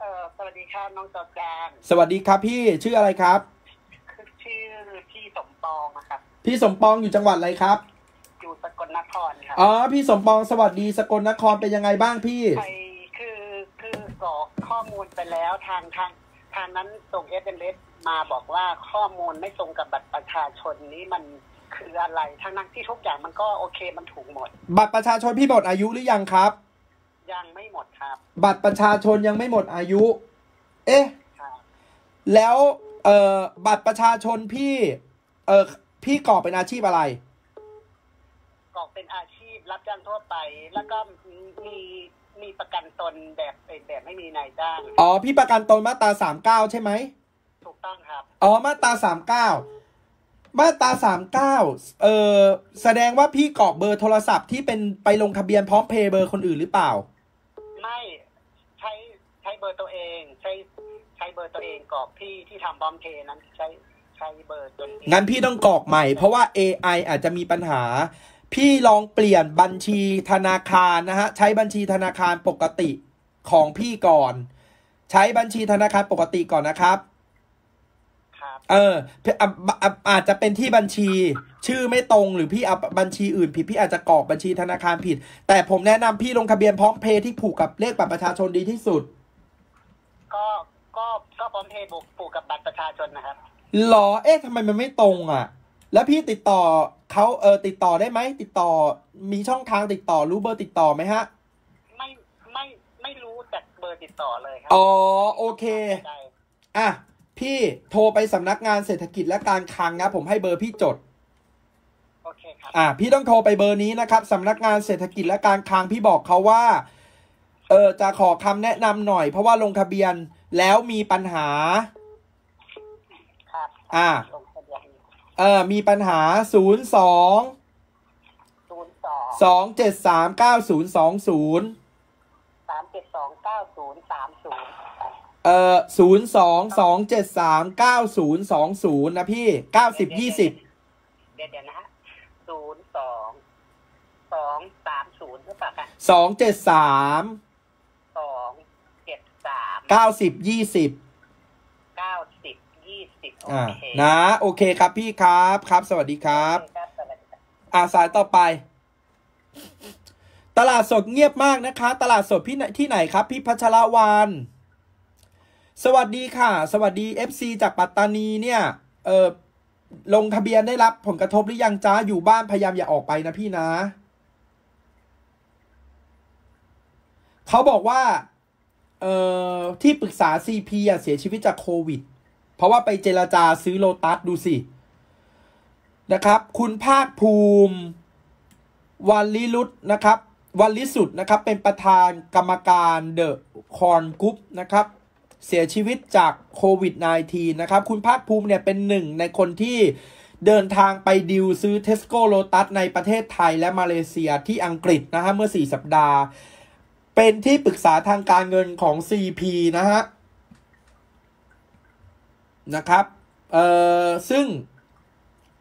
เออสวัสดีครับน้องจอจานสวัสดีครับพี่ชื่ออะไรครับชื่อพี่สมปองนะครับพี่สมปองอยู่จังหวัดอะไรครับนครค่ะอ๋อพี่สมปองสวัสดีสกลนครเป็นยังไงบ้างพี่ไปคือคือรอกข้อมูลไปแล้วทางทาง ทางนั้นส่งเอสเอ็มเอสมาบอกว่าข้อมูลไม่ตรงกับบัตรประชาชนนี้มันคืออะไรทางนั้นที่ทุกอย่างมันก็โอเคมันถูกหมด บัตรประชาชนพี่หมดอายุหรือยังครับ ยังไม่หมดครับ บัตรประชาชนยังไม่หมดอายุ เอ๊ะแล้วเอ่อบัตรประชาชนพี่ เอ่อพี่ก่อเป็นอาชีพอะไรเป็นอาชีพรับจ้างทั่วไปแล้วก็มีมีประกันตนแบบแบบไม่มีนายจ้างอ๋อพี่ประกันตนมาตราสามเก้าใช่ไหมถูกต้องครับอ๋อมาตราสามเก้ามาตราสามเก้าเออแสดงว่าพี่กรอกเบอร์โทรศัพท์ที่เป็นไปลงทะเบียนพร้อมเพย์เบอร์คนอื่นหรือเปล่าไม่ใช้ใช้เบอร์ตัวเองใช้ใช้เบอร์ตัวเองกรอกที่ที่ทำบอมเพย์นั้นใช้ใช้เบอร์ตัวเองงั้นพี่ต้องกรอกใหม่ เพราะว่า AI อาจจะมีปัญหาพี่ลองเปลี่ยนบัญชีธนาคารนะฮะใช้บัญชีธนาคารปกติของพี่ก่อน ใช้บัญชีธนาคารปกติก่อนนะครับเอออาจจะเป็นที่บัญชีชื่อไม่ตรงหรือพี่เอาบัญชีอื่นผิดพี่อาจจะกรอกบัญชีธนาคารผิด แต่ผมแนะนำพี่ลงทะเบียนพร้อมเพย์ที่ผูกกับเลขบัตรประชาชนดีที่สุด ก็ก็ก็พร้อมเพย์ผูกกับบัตรประชาชนนะครับหรอเอ๊ะทำไมมันไม่ตรงอ่ะแล้วพี่ติดต่อเขาเออ ติดต่อได้ไหม ติดต่อ มีช่องทางติดต่อ รู้เบอร์ติดต่อไหมฮะ ไม่ ไม่ ไม่รู้จากเบอร์ติดต่อเลยครับ อ๋อ โอเคอ่ะพี่ โทรไปสำนักงานเศรษฐกิจและการคลังนะ ผมให้เบอร์พี่จด โอเคครับอ่ะพี่ต้องโทรไปเบอร์นี้นะครับสำนักงานเศรษฐกิจและการคลังพี่บอกเขาว่า เออ จะขอคำแนะนำหน่อย เพราะว่าลงทะเบียนแล้วมีปัญหา ครับอ่าเออ มีปัญหาศูนย์สอง สองเจ็ดสามเก้าศูนย์สองศูนย์สามเจ็ดสองเก้าศูนย์สามศูนย์เอ่อศูนย์สองสองเจ็ดสามเก้าศูนย์สองศูนย์นะพี่เก้าสิบยี่สิบเดี๋ยวนะศูนย์สองสองสามศูนย์หรือเปล่าคะสองเจ็ดสามสองเจ็ดสามเก้าสิบยี่สิบอ่านะโอเคครับพี่ครับ ครับ สวัสดีครับอ่าสายต่อไป ตลาดสดเงียบมากนะคะ ตลาดสดพี่ที่ไหนครับพี่พัชรวานสวัสดีค่ะ สวัสดี FC จากปัตตานีเนี่ย เออลงทะเบียนได้รับผลกระทบหรือยังจ้าอยู่บ้านพยายามอย่าออกไปนะพี่นะ เขาบอกว่า เอ่อ ที่ปรึกษา CP อ่ะเสียชีวิตจากโควิดเพราะว่าไปเจรจาซื้อโลตัสดูสิ นะครับ คุณภาคภูมิวันลิลุตนะครับวันลิสุดนะครับ เป็นประธานกรรมการเดอะคอนกรุ๊ปนะครับเสียชีวิตจากโควิด -19 นะครับ คุณภาคภูมิเนี่ยเป็นหนึ่งในคนที่เดินทางไปดิวซื้อเทสโก้โลตัสในประเทศไทยและมาเลเซียที่อังกฤษนะฮะเมื่อ 4 สัปดาห์ เป็นที่ปรึกษาทางการเงินของ CP นะฮะนะครับ เอ่อ ซึ่ง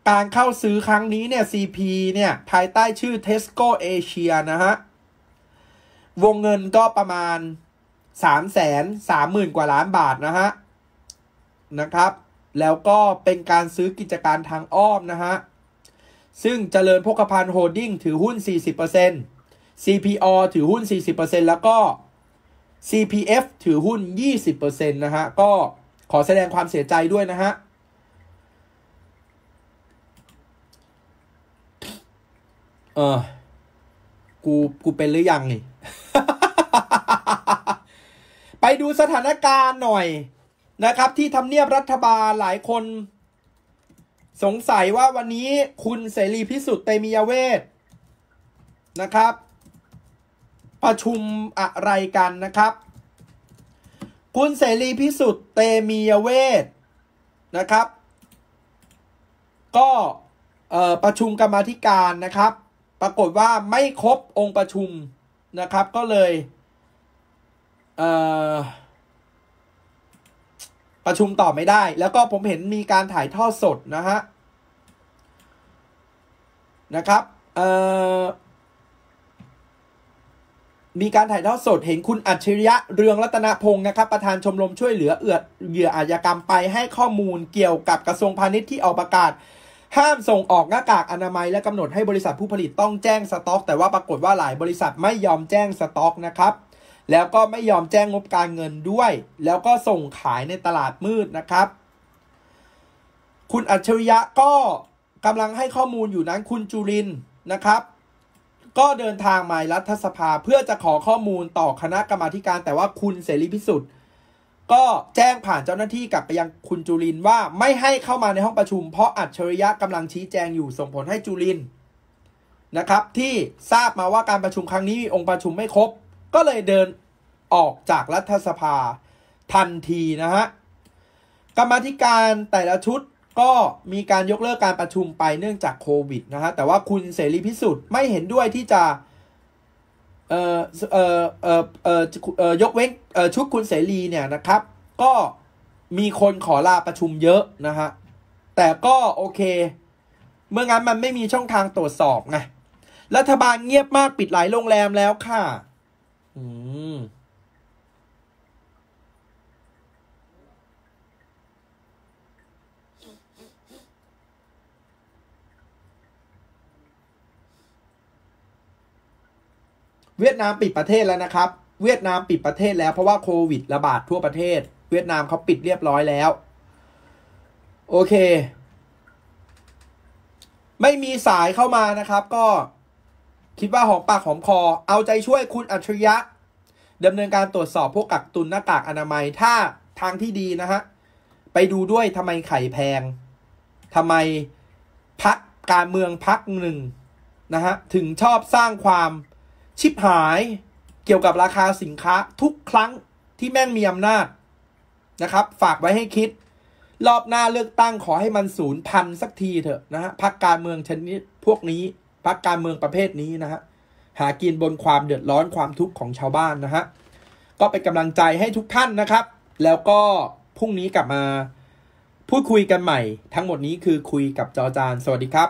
การเข้าซื้อครั้งนี้เนี่ย CP เนี่ยภายใต้ชื่อ Tesco Asia นะฮะ วงเงินก็ประมาณ3 3 0 0 0 0กว่าล้านบาทนะฮะ นะครับ แล้วก็เป็นการซื้อกิจการทางอ้อมนะฮะ ซึ่งเจริญพกพันโฮดดิ้งถือหุ้น 40% CPO ถือหุ้น 40%แล้วก็ CPF ถือหุ้น 20%นะฮะก็ขอแสดงความเสียใจด้วยนะฮะ เออกู กูเป็นหรือยังนี่ไปดูสถานการณ์หน่อยนะครับที่ทำเนียบรัฐบาลหลายคน สงสัยว่าวันนี้คุณเสรีพิสุทธิ์เตมียเวศนะครับ ประชุมอะไรกันนะครับคุณเสรีพิสุทธิ์เตมียเวท นะครับ ก็ประชุมกรรมธิการนะครับ ปรากฏว่าไม่ครบองค์ประชุม นะครับ ก็เลยเประชุมต่อไม่ได้ แล้วก็ผมเห็นมีการถ่ายทอดสดนะฮะ นะครับ เอ่อมีการถ่ายทอดสดเห็นคุณอัจฉริยะเรืองรัตนพงศ์นะครับ ประธานชมรมช่วยเหลือเอือเหยื่ออาชญากรรมไปให้ข้อมูลเกี่ยวกับกระทรวงพาณิชย์ที่ออกประกาศ ห้ามส่งออกหน้ากากอนามัยและกำหนดให้บริษัทผู้ผลิตต้องแจ้งสต็อก แต่ว่าปรากฏว่าหลายบริษัทไม่ยอมแจ้งสต็อกนะครับ แล้วก็ไม่ยอมแจ้งงบการเงินด้วย แล้วก็ส่งขายในตลาดมืดนะครับ คุณอัจฉริยะก็กำลังให้ข้อมูลอยู่นั้นคุณจุรินนะครับก็เดินทางมารัฐสภาเพื่อจะขอข้อมูลต่อคณะกรรมาการ แต่ว่าคุณเสรีพิสุทธิ์ ก็แจ้งผ่านเจ้าหน้าที่กลับไปยังคุณจุลินว่าไม่ให้เข้ามาในห้องประชุมเพราะอัจฉริยะกำลังชี้แจงอยู่ส่งผลให้จุลินนะครับที่ทราบมาว่าการประชุมครั้งนี้มีองค์ประชุมไม่ครบ ก็เลยเดินออกจากรัฐสภาทันทีนะฮะกรรมธิการแต่ละชุดก็มีการยกเลิกการประชุมไปเนื่องจากโควิดนะฮะ แต่ว่าคุณเสรีพิสุทธิ์ไม่เห็นด้วยที่จะ เออเออเออเออเออยกเว้นเออชุดคุณเสรีเนี่ยนะครับ ก็มีคนขอลาประชุมเยอะนะฮะ แต่ก็โอเค เมื่องั้นมันไม่มีช่องทางตรวจสอบไงรัฐบาลเงียบมากปิดหลายโรงแรมแล้วค่ะอืมเวียดนามปิดประเทศแล้วนะครับ เวียดนามปิดประเทศแล้วเพราะว่าโควิดระบาดทั่วประเทศ เวียดนามเขาปิดเรียบร้อยแล้ว โอเค ไม่มีสายเข้ามานะครับ ก็คิดว่าหอมปากหอมคอ เอาใจช่วยคุณอัจฉริยะดำเนินการตรวจสอบพวกกักตุนหน้ากากอนามัย ถ้าทางที่ดีนะฮะ ไปดูด้วยทำไมไข่แพงทำไมพักการเมืองพักหนึ่งนะฮะ ถึงชอบสร้างความชิบหายเกี่ยวกับราคาสินค้าทุกครั้งที่แม่งมีอำนาจนะครับฝากไว้ให้คิด รอบหน้าเลือกตั้งขอให้มันศูนย์พันสักทีเถอะนะฮะพักการเมืองชนิดพวกนี้พักการเมืองประเภทนี้นะฮะหากินบนความเดือดร้อนความทุกข์ของชาวบ้านนะฮะก็เป็นกำลังใจให้ทุกท่านนะครับ แล้วก็พรุ่งนี้กลับมาพูดคุยกันใหม่ ทั้งหมดนี้คือคุยกับจอจานสวัสดีครับ